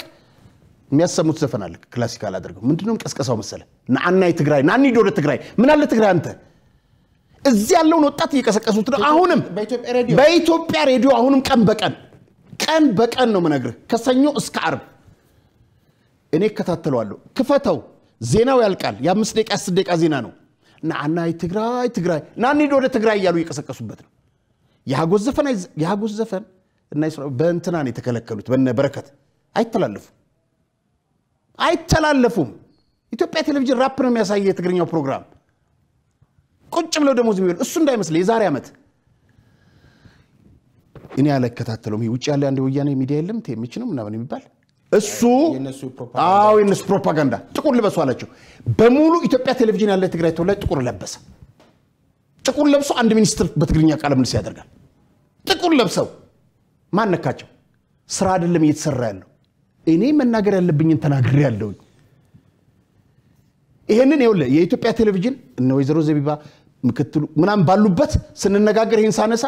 የሚያሰሙት ዘፈን አለ። ክላሲካል አድርገው ምንድነው ቀስቀሳው መሰለ ናአናይ ትግራይ ናኒ ዶደ ትግራይ ምን አለ ትግራይ አንተ እዚህ ያለውን ወጣት እየቀሰቀሱት ነው። አሁንም በኢትዮጵያ ሬዲዮ አሁንም ቀን በቀን ቀን በቀን ነው መነግርህ ከሰኞ እስከ አርብ እኔ እከታተለዋለሁ። ክፈተው፣ ዜናው ያልቃል። የአምስት ደቂቃ አስር ደቂቃ ዜና ነው። ናአናይ ትግራይ ትግራይ ናኒድ ወደ ትግራይ እያሉ እየቀሰቀሱበት ነው። የሀጎስ ዘፈን እና በእንትና ነው የተከለከሉት። በነ በረከት አይተላለፉ አይተላለፉም። ኢትዮጵያ ቴሌቪዥን ራፕ ነው የሚያሳየ የትግርኛው ፕሮግራም። ቁጭ ብለው ደሞዝ ዝም እሱ እንዳይመስል የዛሬ ዓመት እኔ አላከታተለውም። ውጭ ያለ አንድ ወያኔ ሚዲያ የለም ቴምች ነው ምናምን የሚባል እሱ አዎ የነሱ ፕሮፓጋንዳ ጥቁር ልበሱ አላቸው። በሙሉ ኢትዮጵያ ቴሌቪዥን ያለ ትግራይ ተወላጅ ጥቁር ለበሰ። ጥቁር ለብሶ አንድ ሚኒስትር በትግርኛ ቃለ ምልልስ ያደርጋል። ጥቁር ለብሰው ማነካቸው? ስራ አይደለም እየተሰራ ያለው። እኔ መናገር ያለብኝን ተናግሬ ያለውኝ። ይሄንን ይኸውልህ የኢትዮጵያ ቴሌቪዥን እነ ወይዘሮ ዘቢባ ምክትሉ ምናምን ባሉበት ስንነጋገር ይህን ሳነሳ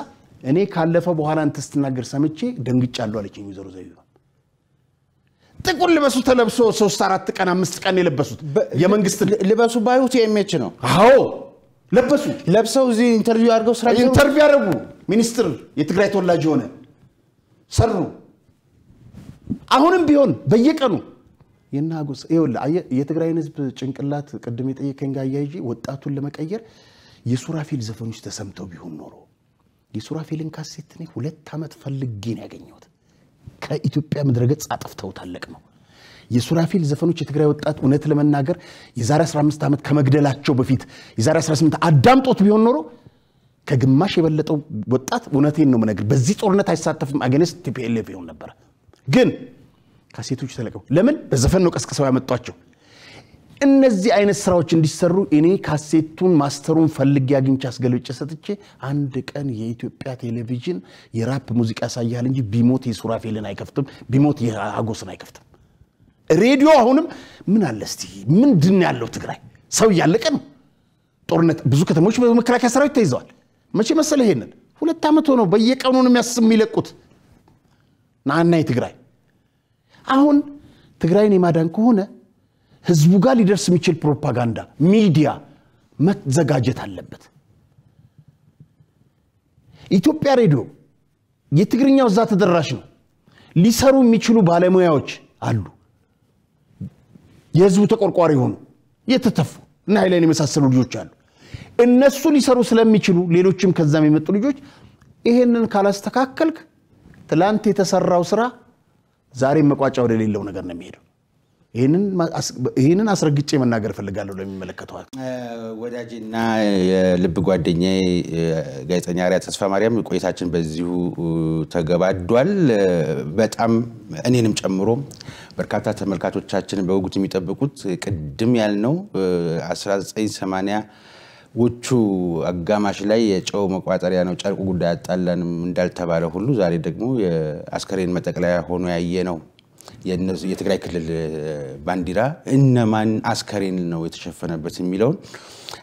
እኔ ካለፈ በኋላ አንተ ስትናገር ሰምቼ ደንግጫለሁ አለችኝ ወይዘሮ ዘቢባ። ጥቁር ልበሱ ተለብሶ ሶስት አራት ቀን አምስት ቀን የለበሱት የመንግስት ልበሱ ባዩት የኤምኤች ነው። አዎ ለበሱ። ለብሰው እዚህ ኢንተርቪው አድርገው ስራ ኢንተርቪው ያደረጉ ሚኒስትር የትግራይ ተወላጅ የሆነ ሰሩ። አሁንም ቢሆን በየቀኑ የናጎስ ሀጎስ የትግራይን ህዝብ ጭንቅላት ቅድም የጠየቀኝ ጋር አያይዤ ወጣቱን ለመቀየር የሱራፌል ዘፈኖች ተሰምተው ቢሆን ኖሮ የሱራፌልን ካሴት እኔ ሁለት ዓመት ፈልጌ ነው ያገኘሁት። ከኢትዮጵያ ምድረገጽ አጥፍተው ታለቅ ነው። የሱራፊል ዘፈኖች የትግራይ ወጣት እውነት ለመናገር የዛሬ 15 ዓመት ከመግደላቸው በፊት የዛሬ 18 አዳምጦት ቢሆን ኖሮ ከግማሽ የበለጠው ወጣት እውነቴን ነው መነግር በዚህ ጦርነት አይሳተፍም አገነስ ቲፒኤልኤፍ ይሆን ነበር። ግን ከሴቶች ተለቀው ለምን? በዘፈን ነው ቀስቅሰው ያመጧቸው። እነዚህ አይነት ስራዎች እንዲሰሩ እኔ ካሴቱን ማስተሩን ፈልጌ አግኝቼ አስገልጭ ሰጥቼ አንድ ቀን የኢትዮጵያ ቴሌቪዥን የራፕ ሙዚቃ ያሳያል እንጂ ቢሞት የሱራፌልን አይከፍትም፣ ቢሞት የአጎስን አይከፍትም። ሬዲዮ አሁንም ምን አለ እስቲ ምንድን ያለው ትግራይ ሰው እያለቀ ነው። ጦርነት ብዙ ከተሞች በመከላከያ ሰራዊት ተይዘዋል። መቼ መሰለ ይሄንን ሁለት ዓመት ሆነው በየቀኑን የሚያስብ የሚለቁት ናናይ ትግራይ አሁን ትግራይን የማዳን ከሆነ ህዝቡ ጋር ሊደርስ የሚችል ፕሮፓጋንዳ ሚዲያ መዘጋጀት አለበት። ኢትዮጵያ ሬዲዮ የትግርኛው እዛ ተደራሽ ነው። ሊሰሩ የሚችሉ ባለሙያዎች አሉ። የህዝቡ ተቆርቋሪ የሆኑ የተተፉ እና ኃይለን የመሳሰሉ ልጆች አሉ። እነሱ ሊሰሩ ስለሚችሉ ሌሎችም ከዛም የመጡ ልጆች ይሄንን ካላስተካከልክ ትላንት የተሰራው ስራ ዛሬ መቋጫ ወደሌለው ነገር ነው የሚሄደው። ይህንን አስረግጬ መናገር እፈልጋለሁ ለሚመለከተው ወዳጅና የልብ ጓደኛ ጋዜጠኛ አርያ ተስፋ ማርያም ቆይታችን በዚሁ ተገባዷል። በጣም እኔንም ጨምሮ በርካታ ተመልካቾቻችን በውጉት የሚጠብቁት ቅድም ያልነው 1980 ዎቹ አጋማሽ ላይ የጨው መቋጠሪያ ነው፣ ጨርቁ ጉዳይ አጣላንም እንዳልተባለ ሁሉ ዛሬ ደግሞ የአስከሬን መጠቅለያ ሆኖ ያየ ነው የትግራይ ክልል ባንዲራ እነማን አስከሬን ነው የተሸፈነበት የሚለውን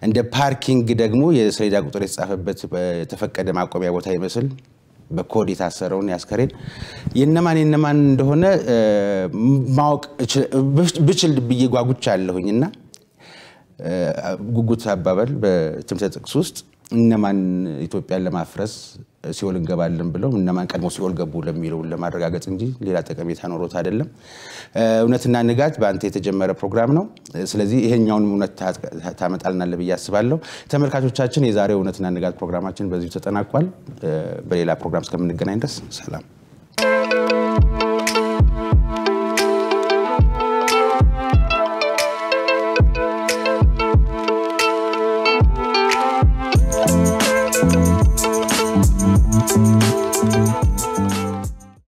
እንደ ፓርኪንግ ደግሞ የሰሌዳ ቁጥር የተጻፈበት የተፈቀደ ማቆሚያ ቦታ ይመስል በኮድ የታሰረውን ያስከሬን የነማን የነማን እንደሆነ ማወቅ ብችል ብዬ ጓጉቻ አለሁኝ እና ጉጉት አባባል በትምህርት ጥቅስ ውስጥ እነማን ኢትዮጵያን ለማፍረስ ሲኦል እንገባለን ብለው እነማን ቀድሞ ሲኦል ገቡ ለሚለውን ለማረጋገጥ እንጂ ሌላ ጠቀሜታ ኖሮት አይደለም። እውነትና ንጋት በአንተ የተጀመረ ፕሮግራም ነው። ስለዚህ ይሄኛውንም እውነት ታመጣልናለ ብዬ አስባለሁ። ተመልካቾቻችን፣ የዛሬው እውነትና ንጋት ፕሮግራማችን በዚሁ ተጠናቋል። በሌላ ፕሮግራም እስከምንገናኝ ድረስ ሰላም።